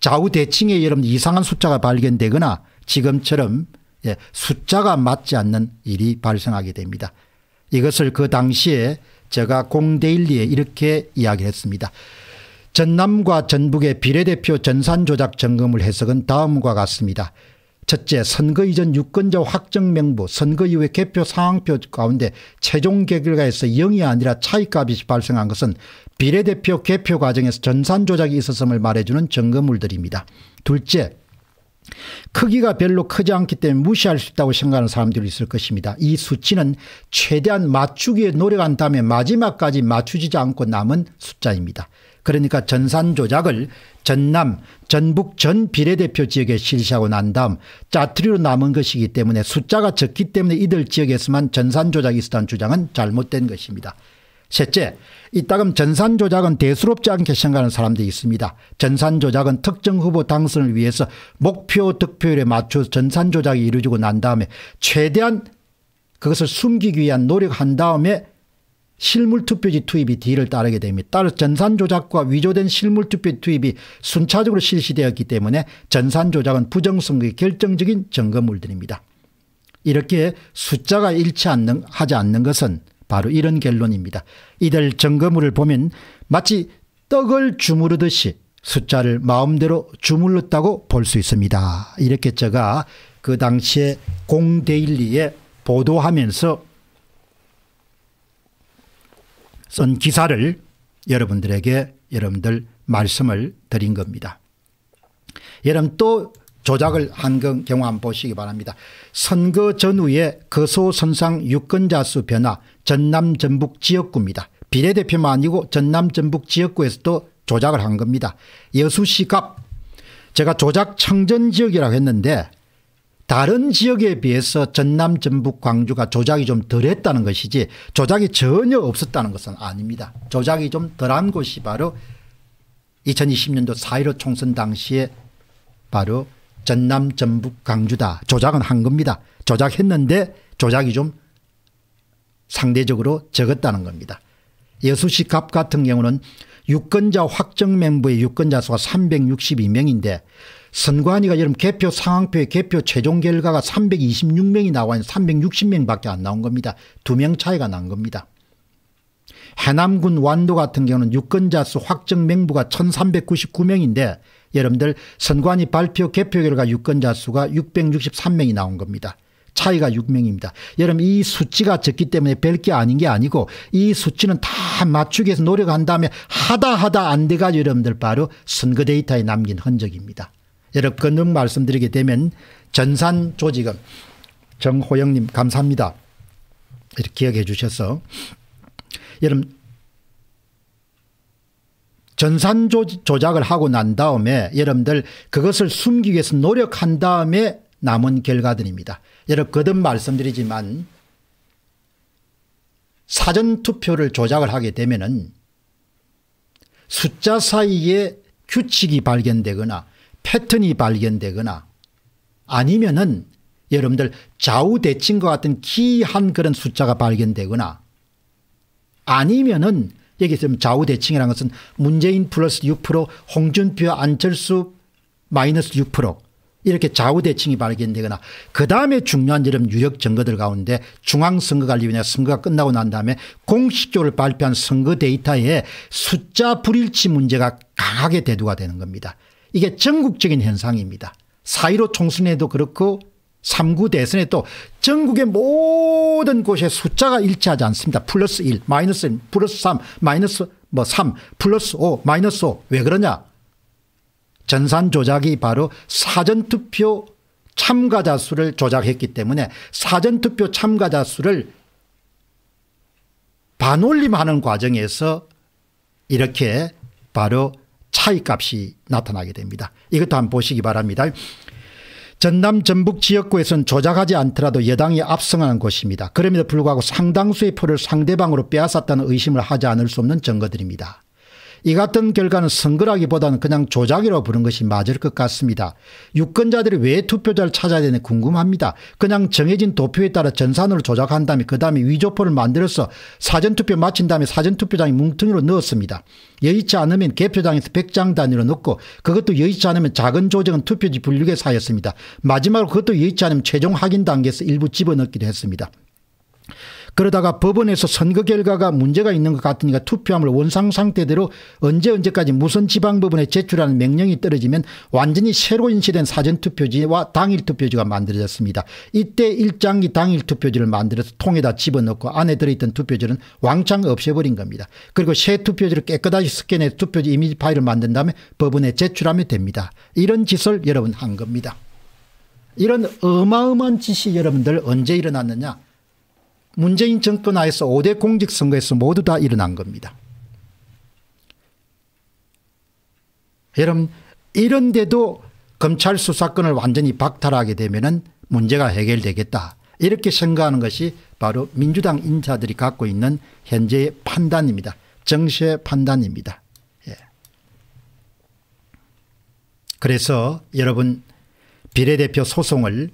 좌우 대칭에 여러분 이상한 숫자가 발견되거나 지금처럼 예, 숫자가 맞지 않는 일이 발생하게 됩니다. 이것을 그 당시에 제가 공대일리에 이렇게 이야기했습니다. 전남과 전북의 비례대표 전산조작 점검을 해석은 다음과 같습니다. 첫째 선거 이전 유권자 확정명부 선거이후의 개표 상황표 가운데 최종 결과에서 0이 아니라 차이값이 발생한 것은 비례대표 개표 과정에서 전산 조작이 있었음을 말해주는 증거물들입니다. 둘째 크기가 별로 크지 않기 때문에 무시할 수 있다고 생각하는 사람들이 있을 것입니다. 이 수치는 최대한 맞추기에 노력한 다음에 마지막까지 맞추지 않고 남은 숫자입니다. 그러니까 전산 조작을 전남, 전북 전 비례대표 지역에 실시하고 난 다음 짜투리로 남은 것이기 때문에 숫자가 적기 때문에 이들 지역에서만 전산 조작이 있었다는 주장은 잘못된 것입니다. 셋째, 이따금 전산 조작은 대수롭지 않게 생각하는 사람들이 있습니다. 전산 조작은 특정 후보 당선을 위해서 목표 득표율에 맞춰 전산 조작이 이루어지고 난 다음에 최대한 그것을 숨기기 위한 노력한 다음에 실물투표지 투입이 뒤를 따르게 됩니다. 따라 전산 조작과 위조된 실물투표 투입이 순차적으로 실시되었기 때문에 전산 조작은 부정선거의 결정적인 점검물들입니다. 이렇게 숫자가 일치하지 않는 것은 바로 이런 결론입니다. 이들 점검물을 보면 마치 떡을 주무르듯이 숫자를 마음대로 주물렀다고 볼 수 있습니다. 이렇게 제가 그 당시에 공데일리에 보도하면서 쓴 기사를 여러분들에게 여러분들 말씀을 드린 겁니다. 여러분 또 조작을 한 경우 한번 보시기 바랍니다. 선거 전후에 거소선상 유권자 수 변화 전남 전북 지역구입니다. 비례대표만 아니고 전남 전북 지역구에서도 조작을 한 겁니다. 여수시갑 제가 조작 청전 지역이라고 했는데 다른 지역에 비해서 전남 전북 광주가 조작이 좀 덜했다는 것이지 조작이 전혀 없었다는 것은 아닙니다. 조작이 좀 덜한 곳이 바로 2020년도 4.15 총선 당시에 바로 전남 전북 광주다. 조작은 한 겁니다. 조작했는데 조작이 좀 상대적으로 적었다는 겁니다. 여수시 갑 같은 경우는 유권자 확정 명부의 유권자 수가 362명인데 선관위가 여러분 개표 상황표에 개표 최종 결과가 326명이 나와 있는 360명밖에 안 나온 겁니다. 두 명 차이가 난 겁니다. 해남군 완도 같은 경우는 유권자 수 확정 명부가 1399명인데 여러분들 선관위 발표 개표 결과 유권자 수가 663명이 나온 겁니다. 차이가 6명입니다. 여러분 이 수치가 적기 때문에 별 게 아닌 게 아니고 이 수치는 다 맞추기 위해서 노력한 다음에 하다 하다 안돼가지 여러분들 바로 선거 데이터에 남긴 흔적입니다. 여러 건능 말씀드리게 되면 전산조직은 정호영님 감사합니다. 이렇게 기억해 주셔서 여러분 전산 조작을 하고 난 다음에 여러분들 그것을 숨기기 위해서 노력한 다음에 남은 결과들입니다. 여러 거듭 말씀드리지만 사전투표를 조작을 하게 되면 은 숫자 사이에 규칙이 발견되거나 패턴이 발견되거나 아니면은 여러분들 좌우대칭과 같은 기이한 그런 숫자가 발견되거나 아니면은 여기 서 좌우대칭이라는 것은 문재인 플러스 6% 홍준표 안철수 마이너스 6% 이렇게 좌우대칭이 발견되거나 그 다음에 중요한 여름 유력 증거들 가운데 중앙선거관리위원회 선거가 끝나고 난 다음에 공식적으로 발표한 선거 데이터에 숫자 불일치 문제가 강하게 대두가 되는 겁니다. 이게 전국적인 현상입니다. 4.15 총선에도 그렇고 3구 대선에 또 전국의 모든 곳에 숫자가 일치하지 않습니다. 플러스 1, 마이너스 1, 플러스 3, 마이너스 뭐 3, 플러스 5, 마이너스 5. 왜 그러냐? 전산 조작이 바로 사전투표 참가자 수를 조작했기 때문에 사전투표 참가자 수를 반올림하는 과정에서 이렇게 바로 파이 값이 나타나게 됩니다. 이것도 한번 보시기 바랍니다. 전남 전북 지역구에선 조작하지 않더라도 여당이 압승하는 곳입니다. 그럼에도 불구하고 상당수의 표를 상대방으로 빼앗았다는 의심을 하지 않을 수 없는 증거들입니다. 이 같은 결과는 선거라기보다는 그냥 조작이라고 부른 것이 맞을 것 같습니다. 유권자들이 왜 투표자를 찾아야 되는지 궁금합니다. 그냥 정해진 도표에 따라 전산으로 조작한 다음에 그 다음에 위조표를 만들어서 사전투표 마친 다음에 사전투표장에 뭉텅이로 넣었습니다. 여의치 않으면 개표장에서 100장 단위로 넣고 그것도 여의치 않으면 작은 조정은 투표지 분류에 사였습니다. 마지막으로 그것도 여의치 않으면 최종 확인 단계에서 일부 집어넣기도 했습니다. 그러다가 법원에서 선거 결과가 문제가 있는 것 같으니까 투표함을 원상 상태대로 언제 언제까지 무슨 지방법원에 제출하는 명령이 떨어지면 완전히 새로 인쇄된 사전투표지와 당일투표지가 만들어졌습니다. 이때 일장기 당일투표지를 만들어서 통에다 집어넣고 안에 들어있던 투표지는 왕창 없애버린 겁니다. 그리고 새 투표지를 깨끗하게 스캔해 투표지 이미지 파일을 만든 다음에 법원에 제출하면 됩니다. 이런 짓을 여러분 한 겁니다. 이런 어마어마한 짓이 여러분들 언제 일어났느냐 문재인 정권 하에서 5대 공직선거에서 모두 다 일어난 겁니다. 여러분 이런데도 검찰 수사권을 완전히 박탈하게 되면 문제가 해결되겠다. 이렇게 생각하는 것이 바로 민주당 인사들이 갖고 있는 현재의 판단입니다. 정시의 판단입니다. 예. 그래서 여러분 비례대표 소송을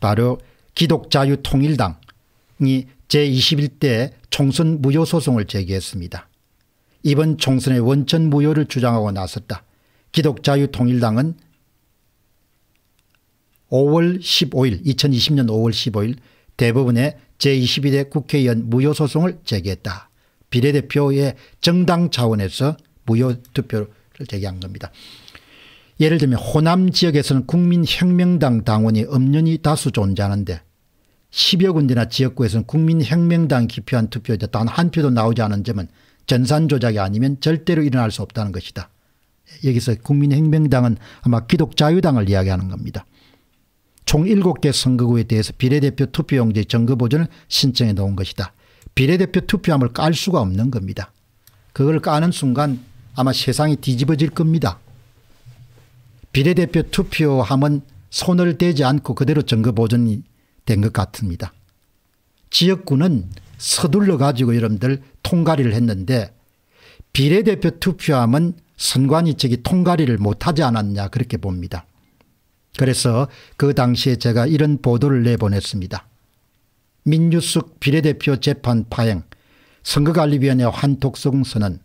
바로 기독자유통일당이 제21대 총선 무효 소송을 제기했습니다. 이번 총선의 원천 무효를 주장하고 나섰다. 기독자유통일당은 5월 15일 2020년 5월 15일 대법원에 제21대 국회의원 무효소송을 제기했다. 비례대표의 정당 차원에서 무효투표를 제기한 겁니다. 예를 들면 호남 지역에서는 국민혁명당 당원이 엄연히 다수 존재하는데 10여 군데나 지역구에서는 국민혁명당 기표한 투표자 단 한 표도 나오지 않은 점은 전산 조작이 아니면 절대로 일어날 수 없다는 것이다. 여기서 국민혁명당은 아마 기독자유당을 이야기하는 겁니다. 총 7개 선거구에 대해서 비례대표 투표용지 정거보전을 신청해 놓은 것이다. 비례대표 투표함을 깔 수가 없는 겁니다. 그걸 까는 순간 아마 세상이 뒤집어질 겁니다. 비례대표 투표함은 손을 대지 않고 그대로 정거보전이 된것 같습니다. 지역구는 서둘러 가지고 여러분들 통과리를 했는데 비례대표 투표함은 선관위 측이 통과리를 못하지 않았냐 그렇게 봅니다. 그래서 그 당시에 제가 이런 보도를 내보냈습니다. 민유숙 비례대표 재판 파행 선거관리위원회 한톡숙 선언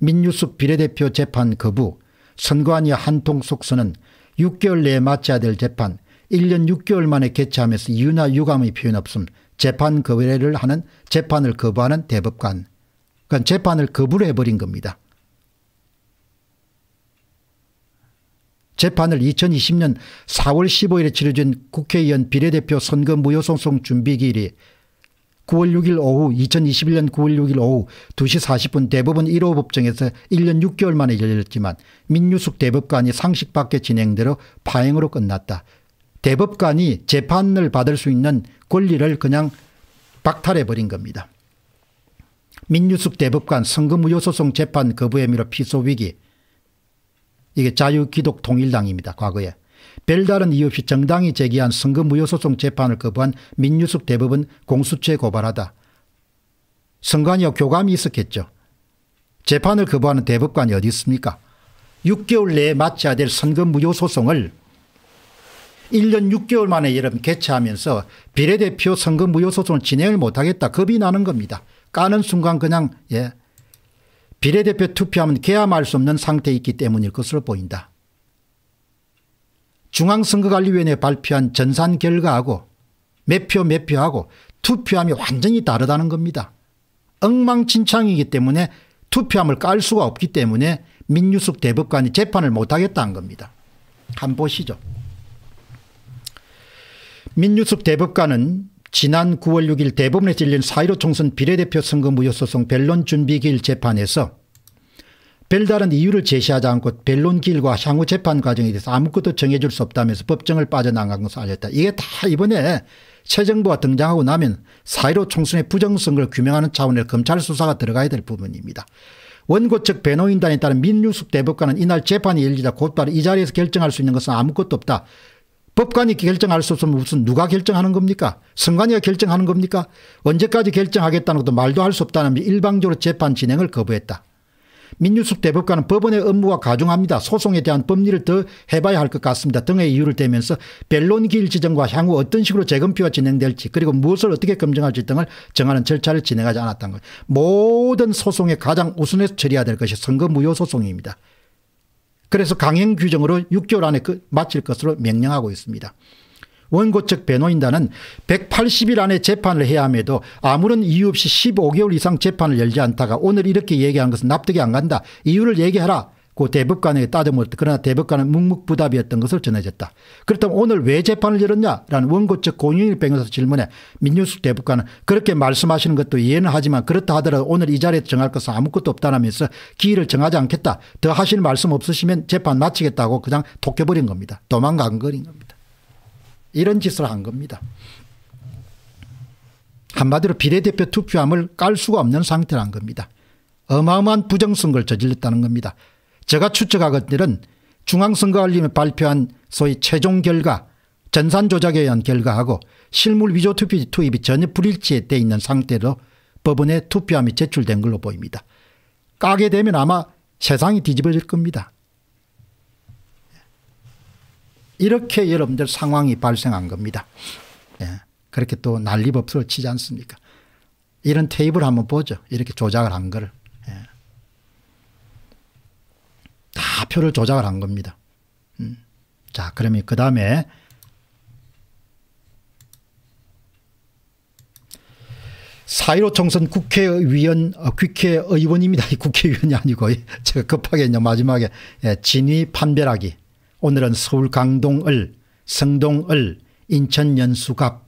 민유숙 비례대표 재판 거부 선관위 한통숙 선언 6개월 내에 마쳐야 될 재판 1년 6개월 만에 개최하면서 이유나 유감의 표현 없음 재판 거래를 하는 재판을 거부하는 대법관 그러니까 재판을 거부를 해버린 겁니다. 재판을 2020년 4월 15일에 치러진 국회의원 비례대표 선거 무효송송 준비기일이 9월 6일 오후 2021년 9월 6일 오후 2시 40분 대법원 1호 법정에서 1년 6개월 만에 열렸지만 민유숙 대법관이 상식밖의 진행대로 파행으로 끝났다. 대법관이 재판을 받을 수 있는 권리를 그냥 박탈해버린 겁니다. 민유숙 대법관 선거무효소송 재판 거부 혐의로 피소위기 이게 자유기독통일당입니다. 과거에. 별다른 이유 없이 정당이 제기한 선거무효소송 재판을 거부한 민유숙 대법은 공수처에 고발하다. 선관위와 교감이 있었겠죠. 재판을 거부하는 대법관이 어디 있습니까? 6개월 내에 마쳐야 될 선거무효소송을 1년 6개월 만에 여러 개최하면서 비례대표 선거 무효소송을 진행을 못하겠다 겁이 나는 겁니다. 까는 순간 그냥 예 비례대표 투표하면 개함할 수 없는 상태에 있기 때문일 것으로 보인다. 중앙선거관리위원회 발표한 전산 결과하고 몇표몇 표하고 투표함이 완전히 다르다는 겁니다. 엉망진창이기 때문에 투표함을 깔 수가 없기 때문에 민유숙 대법관이 재판을 못하겠다는 겁니다. 한번 보시죠. 민유숙 대법관은 지난 9월 6일 대법원에 질린 사1 5 총선 비례대표 선거 무효소송 변론 준비기일 재판에서 별다른 이유를 제시하지 않고 변론 기일과 향후 재판 과정에 대해서 아무것도 정해줄 수 없다면서 법정을 빠져나간 것을 알렸다. 이게 다 이번에 새 정부가 등장하고 나면 사1 5 총선의 부정선거를 규명하는 차원의 검찰 수사가 들어가야 될 부분입니다. 원고 측 변호인단에 따른 민유숙 대법관은 이날 재판이 열리자 곧바로 이 자리에서 결정할 수 있는 것은 아무것도 없다. 법관이 결정할 수 없으면 무슨 누가 결정하는 겁니까? 선관위가 결정하는 겁니까? 언제까지 결정하겠다는 것도 말도 할 수 없다는 일방적으로 재판 진행을 거부했다. 민유숙 대법관은 법원의 업무가 가중합니다. 소송에 대한 법리를 더 해봐야 할 것 같습니다. 등의 이유를 대면서 변론기일 지정과 향후 어떤 식으로 재검표가 진행될지 그리고 무엇을 어떻게 검증할지 등을 정하는 절차를 진행하지 않았다는 거 모든 소송의 가장 우선에서 처리해야 될 것이 선거 무효 소송입니다. 그래서 강행 규정으로 6개월 안에 그 마칠 것으로 명령하고 있습니다. 원고 측 변호인단은 180일 안에 재판을 해야 함에도 아무런 이유 없이 15개월 이상 재판을 열지 않다가 오늘 이렇게 얘기한 것은 납득이 안 간다. 이유를 얘기하라. 고 그 대법관에게 따져물었다. 그러나 대법관은 묵묵부답이었던 것을 전해졌다. 그렇다면 오늘 왜 재판을 열었냐라는 원고 측 공인일 변호사 질문에 민윤숙 대법관은 그렇게 말씀하시는 것도 이해는 하지만 그렇다 하더라도 오늘 이자리에 정할 것은 아무것도 없다라면서 기일을 정하지 않겠다. 더 하실 말씀 없으시면 재판 마치겠다고 그냥 도껴버린 겁니다. 도망간 거린 겁니다. 이런 짓을 한 겁니다. 한마디로 비례대표 투표함을 깔 수가 없는 상태란 겁니다. 어마어마한 부정선거를 저질렀다는 겁니다. 제가 추측하건들은 중앙선거관리에 발표한 소위 최종 결과 전산 조작에 의한 결과하고 실물 위조 투표 투입이 전혀 불일치돼 있는 상태로 법원에 투표함이 제출된 걸로 보입니다. 까게 되면 아마 세상이 뒤집어질 겁니다. 이렇게 여러분들 상황이 발생한 겁니다. 예. 그렇게 또 난리법석을 치지 않습니까 이런 테이블 한번 보죠. 이렇게 조작을 한 거를. 다 표를 조작을 한 겁니다. 음. 자, 그러면 그 다음에 사일오 총선 국회의원, 어, 국회의원입니다. 국회의원이 아니고, 제가 급하게 이제 마지막에 예, 진위 판별하기. 오늘은 서울 강동을, 성동을, 인천 연수갑.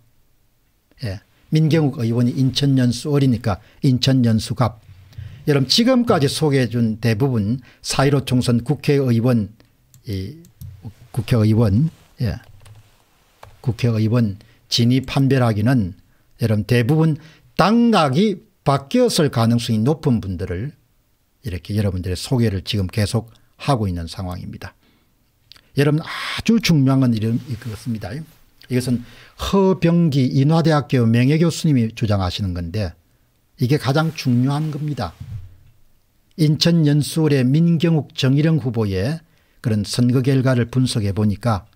예, 민경욱 의원이 인천 연수을이니까 인천 연수갑. 여러분 지금까지 소개해 준 대부분 4.15 총선 국회의원 이 국회의원 예. 국회의원 진위 판별하기는 여러분 대부분 당락이 바뀌었을 가능성이 높은 분들을 이렇게 여러분들의 소개를 지금 계속 하고 있는 상황입니다. 여러분 아주 중요한 건 이런 이니다 이것은 허병기 인화대학교 명예교수님이 주장하시는 건데 이게 가장 중요한 겁니다. 인천 연수울의 민경욱 정일영 후보의 그런 선거 결과를 분석해 보니까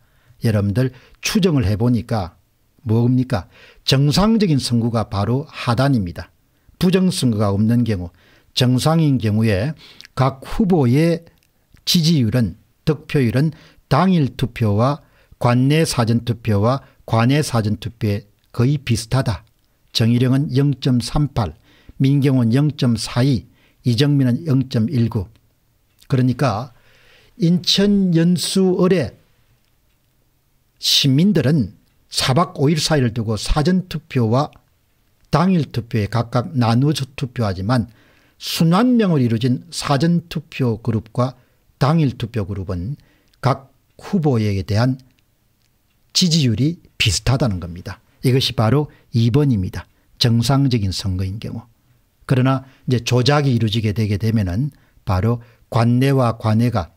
여러분들 추정을 해 보니까 뭡니까 정상적인 선거가 바로 하단입니다. 부정선거가 없는 경우 정상인 경우에 각 후보의 지지율은 득표율은 당일 투표와 관내 사전투표와 관외 사전투표에 거의 비슷하다. 정일영은 0.38 민경은 0.42 이정민은 0.19 그러니까 인천 연수 을의 시민들은 4박 5일 사이를 두고 사전투표와 당일투표에 각각 나누어 투표하지만 순환명을 이루어진 사전투표 그룹과 당일투표 그룹은 각 후보에 대한 지지율이 비슷하다는 겁니다. 이것이 바로 2번입니다. 정상적인 선거인 경우. 그러나 이제 조작이 이루어지게 되게 되면은 바로 관내와 관외가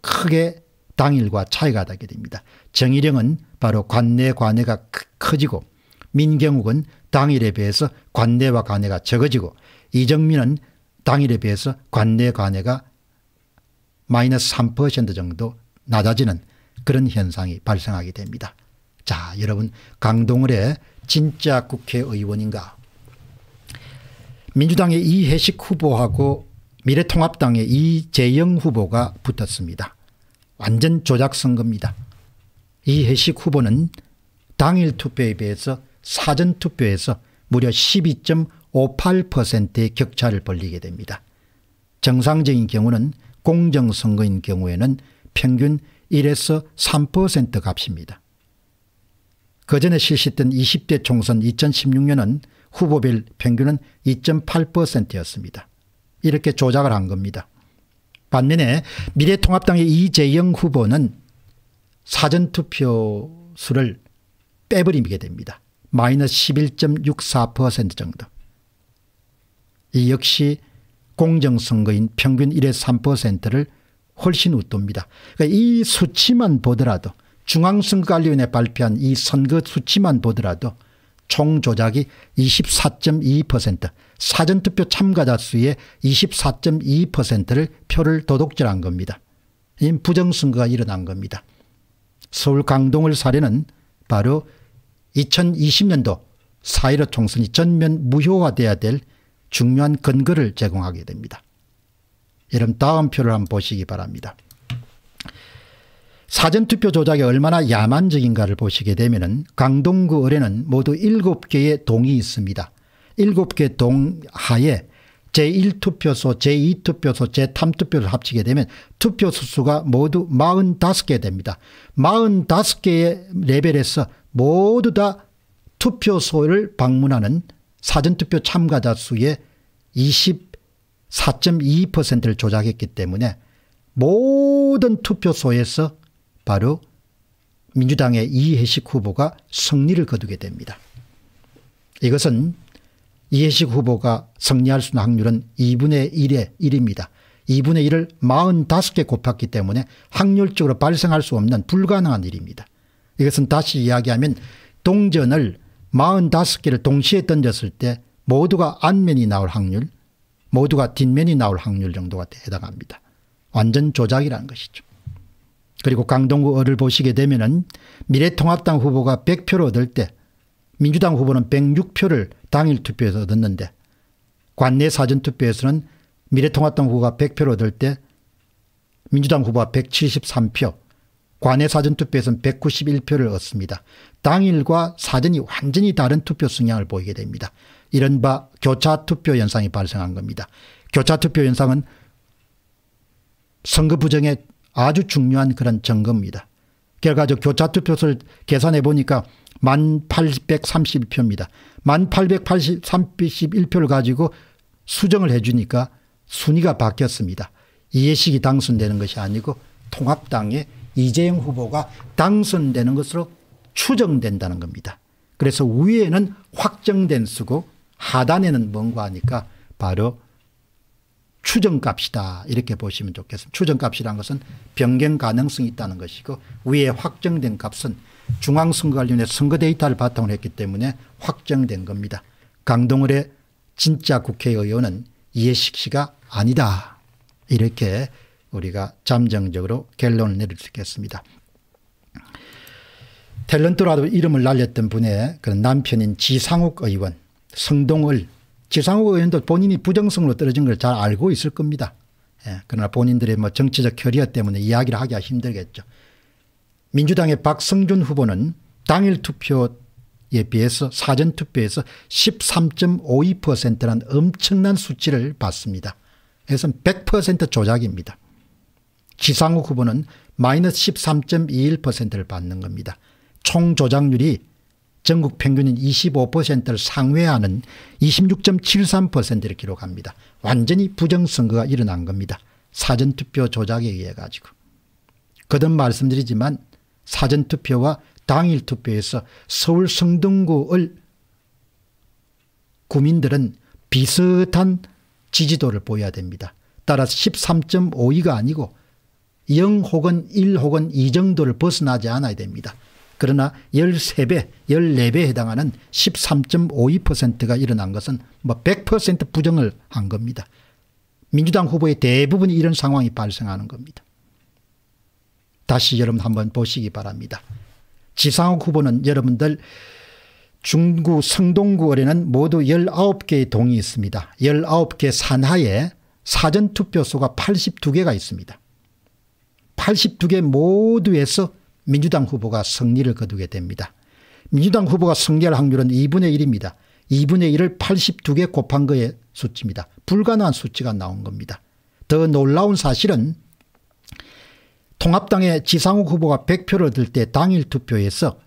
크게 당일과 차이가 나게 됩니다. 정일영은 바로 관내 관외가 커지고 민경욱은 당일에 비해서 관내와 관외가 적어지고 이정민은 당일에 비해서 관내 관외가 마이너스 3% 정도 낮아지는 그런 현상이 발생하게 됩니다. 자, 여러분 강동을의 진짜 국회의원인가 민주당의 이해식 후보하고 미래통합당의 이재영 후보가 붙었습니다. 완전 조작 선거입니다. 이해식 후보는 당일 투표에 비해서 사전 투표에서 무려 12.58%의 격차를 벌리게 됩니다. 정상적인 경우는 공정선거인 경우에는 평균 1에서 3% 값입니다. 그 전에 실시했던 20대 총선 2016년은 후보별 평균은 2.8%였습니다. 이렇게 조작을 한 겁니다. 반면에 미래통합당의 이재영 후보는 사전투표 수를 빼버리게 됩니다. 마이너스 11.64% 정도. 이 역시 공정선거인 평균 1의 3%를 훨씬 웃돕니다. 그러니까 이 수치만 보더라도 중앙선거관리위원회 발표한 이 선거 수치만 보더라도 총 조작이 24.2% 사전투표 참가자 수의 24.2%를 표를 도둑질한 겁니다. 이 부정선거가 일어난 겁니다. 서울 강동을 사례는 바로 2020년도 4.15 총선이 전면 무효화돼야 될 중요한 근거를 제공하게 됩니다. 여러분 다음 표를 한번 보시기 바랍니다. 사전투표 조작이 얼마나 야만적인가를 보시게 되면 강동구 의뢰는 모두 7개의 동이 있습니다. 7개 동하에 제1투표소 제2투표소 제3투표를 합치게 되면 투표소 수가 모두 45개 됩니다. 45개의 레벨에서 모두 다 투표소를 방문하는 사전투표 참가자 수의 24.2%를 조작했기 때문에 모든 투표소에서 바로 민주당의 이해식 후보가 승리를 거두게 됩니다. 이것은 이해식 후보가 승리할 수 있는 확률은 2분의 1의 1입니다. 2분의 1을 45개 곱했기 때문에 확률적으로 발생할 수 없는 불가능한 일입니다. 이것은 다시 이야기하면 동전을 45개를 동시에 던졌을 때 모두가 안면이 나올 확률 모두가 뒷면이 나올 확률 정도가 해당합니다. 완전 조작이라는 것이죠. 그리고 강동구를 보시게 되면은 미래통합당 후보가 100표를 얻을 때 민주당 후보는 106표를 당일 투표에서 얻었는데 관내 사전투표에서는 미래통합당 후보가 100표를 얻을 때 민주당 후보가 173표, 관내 사전투표에서는 191표를 얻습니다. 당일과 사전이 완전히 다른 투표 성향을 보이게 됩니다. 이른바 교차투표 현상이 발생한 겁니다. 교차투표 현상은 선거 부정의 아주 중요한 그런 점검입니다. 결과적 교차투표를 계산해 보니까 1831표입니다. 1881표를 가지고 수정을 해 주니까 순위가 바뀌었습니다. 이해식이 당선되는 것이 아니고 통합당의 이재용 후보가 당선되는 것으로 추정된다는 겁니다. 그래서 위에는 확정된 수고 하단에는 뭔가 하니까 바로 추정값이다 이렇게 보시면 좋겠습니다. 추정값이란 것은 변경 가능성이 있다는 것이고 위에 확정된 값은 중앙선거관련의 선거 데이터를 바탕으로 했기 때문에 확정된 겁니다. 강동을의 진짜 국회의원은 이해식 씨가 아니다 이렇게 우리가 잠정적으로 결론을 내릴 수 있겠습니다. 탤런트라도 이름을 날렸던 분의 그런 남편인 지상욱 의원 성동을 지상욱 의원도 본인이 부정성으로 떨어진 걸 잘 알고 있을 겁니다. 예. 그러나 본인들의 뭐 정치적 캐리어 때문에 이야기를 하기가 힘들겠죠. 민주당의 박성준 후보는 당일 투표에 비해서 사전 투표에서 13.52%라는 엄청난 수치를 받습니다. 이것은 100% 조작입니다. 지상욱 후보는 마이너스 13.21%를 받는 겁니다. 총 조작률이 전국 평균인 25%를 상회하는 26.73%를 기록합니다. 완전히 부정선거가 일어난 겁니다. 사전투표 조작에 의해 가지고. 거듭 말씀드리지만 사전투표와 당일투표에서 서울 성동구을 구민들은 비슷한 지지도를 보여야 됩니다. 따라서 13.52가 아니고 0 혹은 1 혹은 2 정도를 벗어나지 않아야 됩니다. 그러나 13배, 14배에 해당하는 13.52%가 일어난 것은 뭐100% 부정을 한 겁니다. 민주당 후보의 대부분이 이런 상황이 발생하는 겁니다. 다시 여러분 한번 보시기 바랍니다. 지상욱 후보는 여러분들 중구 성동구 에는 모두 19개의 동이 있습니다. 19개 산하에 사전투표소가 82개가 있습니다. 82개 모두에서 민주당 후보가 승리를 거두게 됩니다. 민주당 후보가 승리할 확률은 2분의 1입니다. 2분의 1을 82개 곱한 거의 수치입니다. 불가능한 수치가 나온 겁니다. 더 놀라운 사실은 통합당의 지상욱 후보가 100표를 들 때 당일 투표에서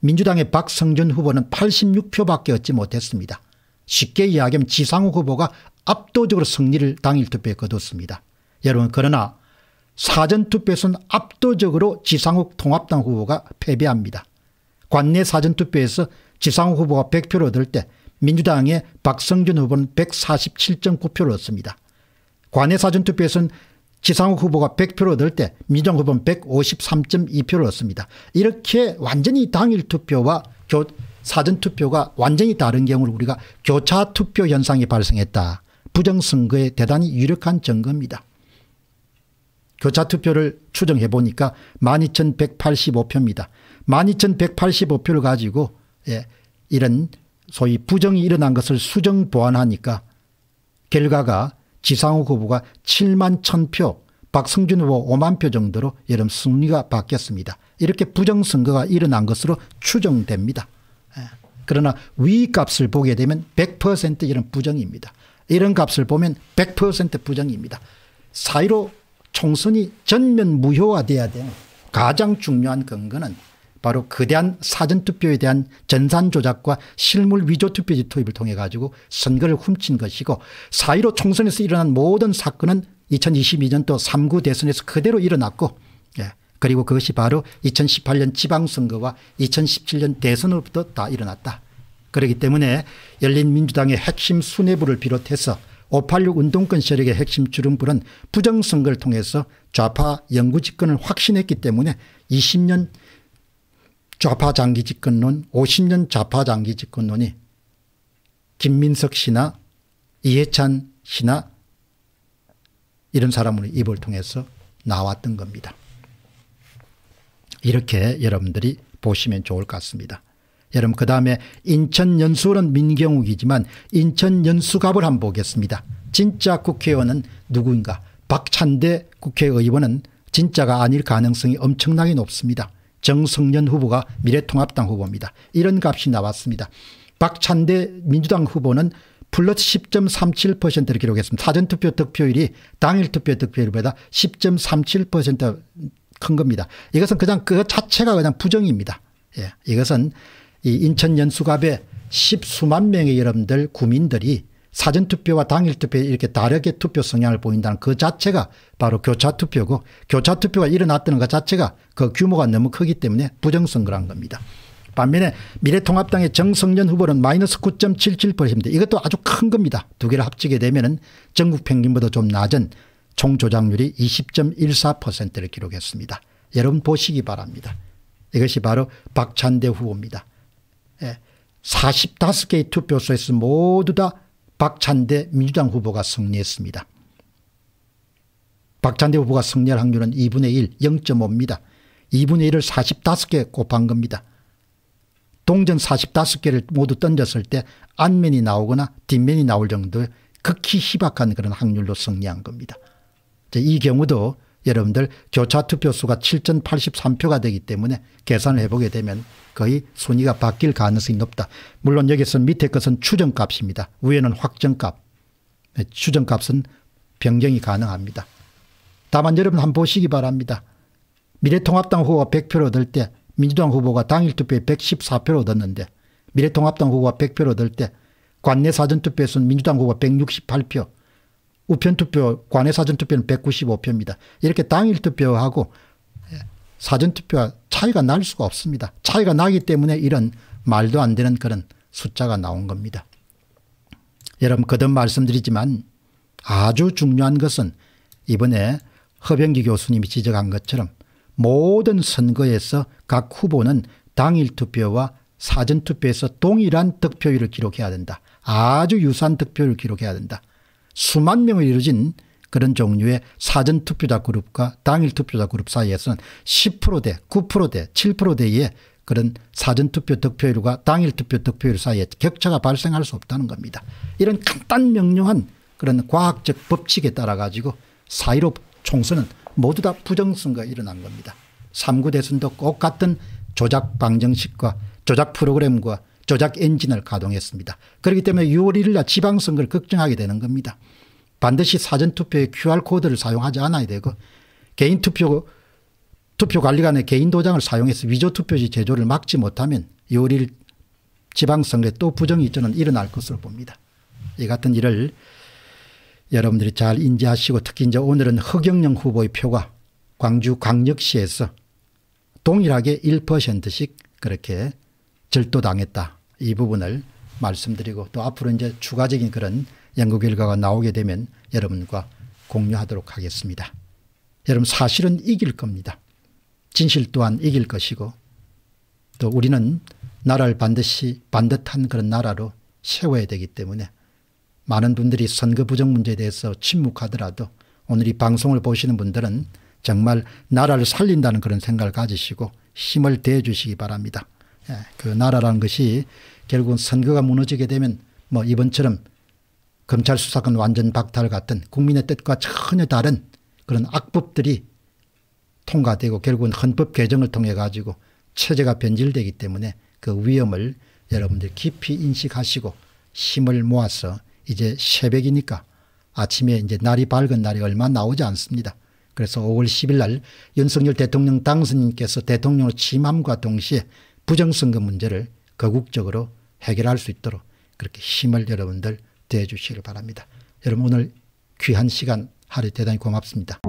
민주당의 박성준 후보는 86표밖에 얻지 못했습니다. 쉽게 이야기하면 지상욱 후보가 압도적으로 승리를 당일 투표에 거뒀습니다. 여러분 그러나 사전투표에서는 압도적으로 지상욱 통합당 후보가 패배합니다. 관내 사전투표에서 지상욱 후보가 100표를 얻을 때 민주당의 박성준 후보는 147.9표를 얻습니다. 관내 사전투표에서는 지상욱 후보가 100표를 얻을 때 민정 후보는 153.2표를 얻습니다. 이렇게 완전히 당일 투표와 사전투표가 완전히 다른 경우를 우리가 교차투표 현상이 발생했다. 부정선거에 대단히 유력한 증거입니다. 교차투표를 추정해 보니까 12,185표입니다. 12,185표를 가지고 예, 이런 소위 부정이 일어난 것을 수정 보완하니까 결과가 지상욱 후보가 7만 1000표 박성준 후보 5만 표 정도로 여름 승리가 바뀌었습니다. 이렇게 부정선거가 일어난 것으로 추정됩니다. 예. 그러나 위값을 보게 되면 100% 이런 부정입니다. 이런 값을 보면 100% 부정입니다. 사이로 총선이 전면 무효화돼야 되는 가장 중요한 근거는 바로 그대한 사전투표에 대한 전산조작과 실물 위조투표지 투입을 통해 가지고 선거를 훔친 것이고 4.15 총선에서 일어난 모든 사건은 2022년도 3구 대선에서 그대로 일어났고 예. 그리고 그것이 바로 2018년 지방선거와 2017년 대선으로부터 다 일어났다. 그렇기 때문에 열린민주당의 핵심 수뇌부를 비롯해서 586 운동권 세력의 핵심 주름불은 부정선거를 통해서 좌파 영구 집권을 확신했기 때문에 20년 좌파 장기 집권론 50년 좌파 장기 집권론이 김민석 씨나 이해찬 씨나 이런 사람으로 입을 통해서 나왔던 겁니다. 이렇게 여러분들이 보시면 좋을 것 같습니다. 여러분 그 다음에 인천 연수원은 민경욱이지만 인천 연수갑을 한번 보겠습니다. 진짜 국회의원은 누구인가 박찬대 국회의원은 진짜가 아닐 가능성이 엄청나게 높습니다. 정성년 후보가 미래통합당 후보입니다. 이런 값이 나왔습니다. 박찬대 민주당 후보는 플러스 10.37%를 기록했습니다. 사전투표 득표율이 당일 투표 득표율보다 10.37%큰 겁니다. 이것은 그냥 그 자체가 그냥 부정입니다. 예, 이것은 이 인천 연수갑에 십수만 명의 여러분들 구민들이 사전투표와 당일투표에 이렇게 다르게 투표 성향을 보인다는 그 자체가 바로 교차투표고 교차투표가 일어났다는 것 자체가 그 규모가 너무 크기 때문에 부정선거란 겁니다. 반면에 미래통합당의 정성년 후보는 마이너스 9.77%입니다. 이것도 아주 큰 겁니다. 두 개를 합치게 되면 은 전국 평균보다 좀 낮은 총조작률이 20.14%를 기록했습니다. 여러분 보시기 바랍니다. 이것이 바로 박찬대 후보입니다. 45개의 투표소에서 모두 다 박찬대 민주당 후보가 승리했습니다. 박찬대 후보가 승리할 확률은 2분의 1, 0.5입니다. 2분의 1을 45개 곱한 겁니다. 동전 45개를 모두 던졌을 때 안면이 나오거나 뒷면이 나올 정도의 극히 희박한 그런 확률로 승리한 겁니다. 이 경우도 여러분들 교차 투표수가 7,083표가 되기 때문에 계산을 해보게 되면 거의 순위가 바뀔 가능성이 높다. 물론 여기서 밑에 것은 추정값입니다. 위에는 확정값. 네, 추정값은 변경이 가능합니다. 다만 여러분 한번 보시기 바랍니다. 미래통합당 후보가 100표를 얻을 때 민주당 후보가 당일 투표에 114표를 얻었는데 미래통합당 후보가 100표를 얻을 때 관내 사전투표에서는 민주당 후보가 168표, 우편투표, 관외 사전투표는 195표입니다. 이렇게 당일투표하고 예, 사전투표와 차이가 날 수가 없습니다. 차이가 나기 때문에 이런 말도 안 되는 그런 숫자가 나온 겁니다. 여러분 거듭 말씀드리지만 아주 중요한 것은 이번에 허병기 교수님이 지적한 것처럼 모든 선거에서 각 후보는 당일 투표와 사전 투표에서 동일한 득표율을 기록해야 된다. 아주 유사한 득표율을 기록해야 된다. 수만 명을 이루어진 그런 종류의 사전투표자 그룹과 당일투표자 그룹 사이에서는 10%대 9%대 7%대의 그런 사전투표 득표율과 당일투표 득표율 사이에 격차가 발생할 수 없다는 겁니다. 이런 간단 명료한 그런 과학적 법칙에 따라 가지고 사1 5 총선은 모두 다 부정선거가 일어난 겁니다. 3구 대선도 꼭 같은 조작 방정식과 조작 프로그램과 조작 엔진을 가동했습니다. 그렇기 때문에 6월 1일 날 지방선거를 걱정하게 되는 겁니다. 반드시 사전투표에 QR코드를 사용하지 않아야 되고 개인투표 투표관리관의 개인도장을 사용해서 위조투표지 제조를 막지 못하면 6월 1일 지방선거에 또 부정이 전은 일어날 것으로 봅니다. 이 같은 일을 여러분들이 잘 인지하시고 특히 이제 오늘은 허경영 후보의 표가 광주 광역시에서 동일하게 1%씩 그렇게 절도당했다. 이 부분을 말씀드리고 또 앞으로 이제 추가적인 그런 연구 결과가 나오게 되면 여러분과 공유하도록 하겠습니다. 여러분 사실은 이길 겁니다. 진실 또한 이길 것이고 또 우리는 나라를 반드시 반듯한 그런 나라로 세워야 되기 때문에 많은 분들이 선거 부정 문제에 대해서 침묵하더라도 오늘 이 방송을 보시는 분들은 정말 나라를 살린다는 그런 생각을 가지시고 힘을 대주시기 바랍니다. 예, 그 나라라는 것이 결국은 선거가 무너지게 되면 뭐 이번처럼 검찰 수사권 완전 박탈 같은 국민의 뜻과 전혀 다른 그런 악법들이 통과되고 결국은 헌법 개정을 통해 가지고 체제가 변질되기 때문에 그 위험을 여러분들 깊이 인식하시고 힘을 모아서 이제 새벽이니까 아침에 이제 날이 밝은 날이 얼마 나오지 않습니다. 그래서 5월 10일 날 윤석열 대통령 당선인께서 대통령으로 취임함과 동시에 부정선거 문제를 거국적으로 해결할 수 있도록 그렇게 힘을 여러분들 대주시길 바랍니다. 여러분 오늘 귀한 시간 하루 대단히 고맙습니다.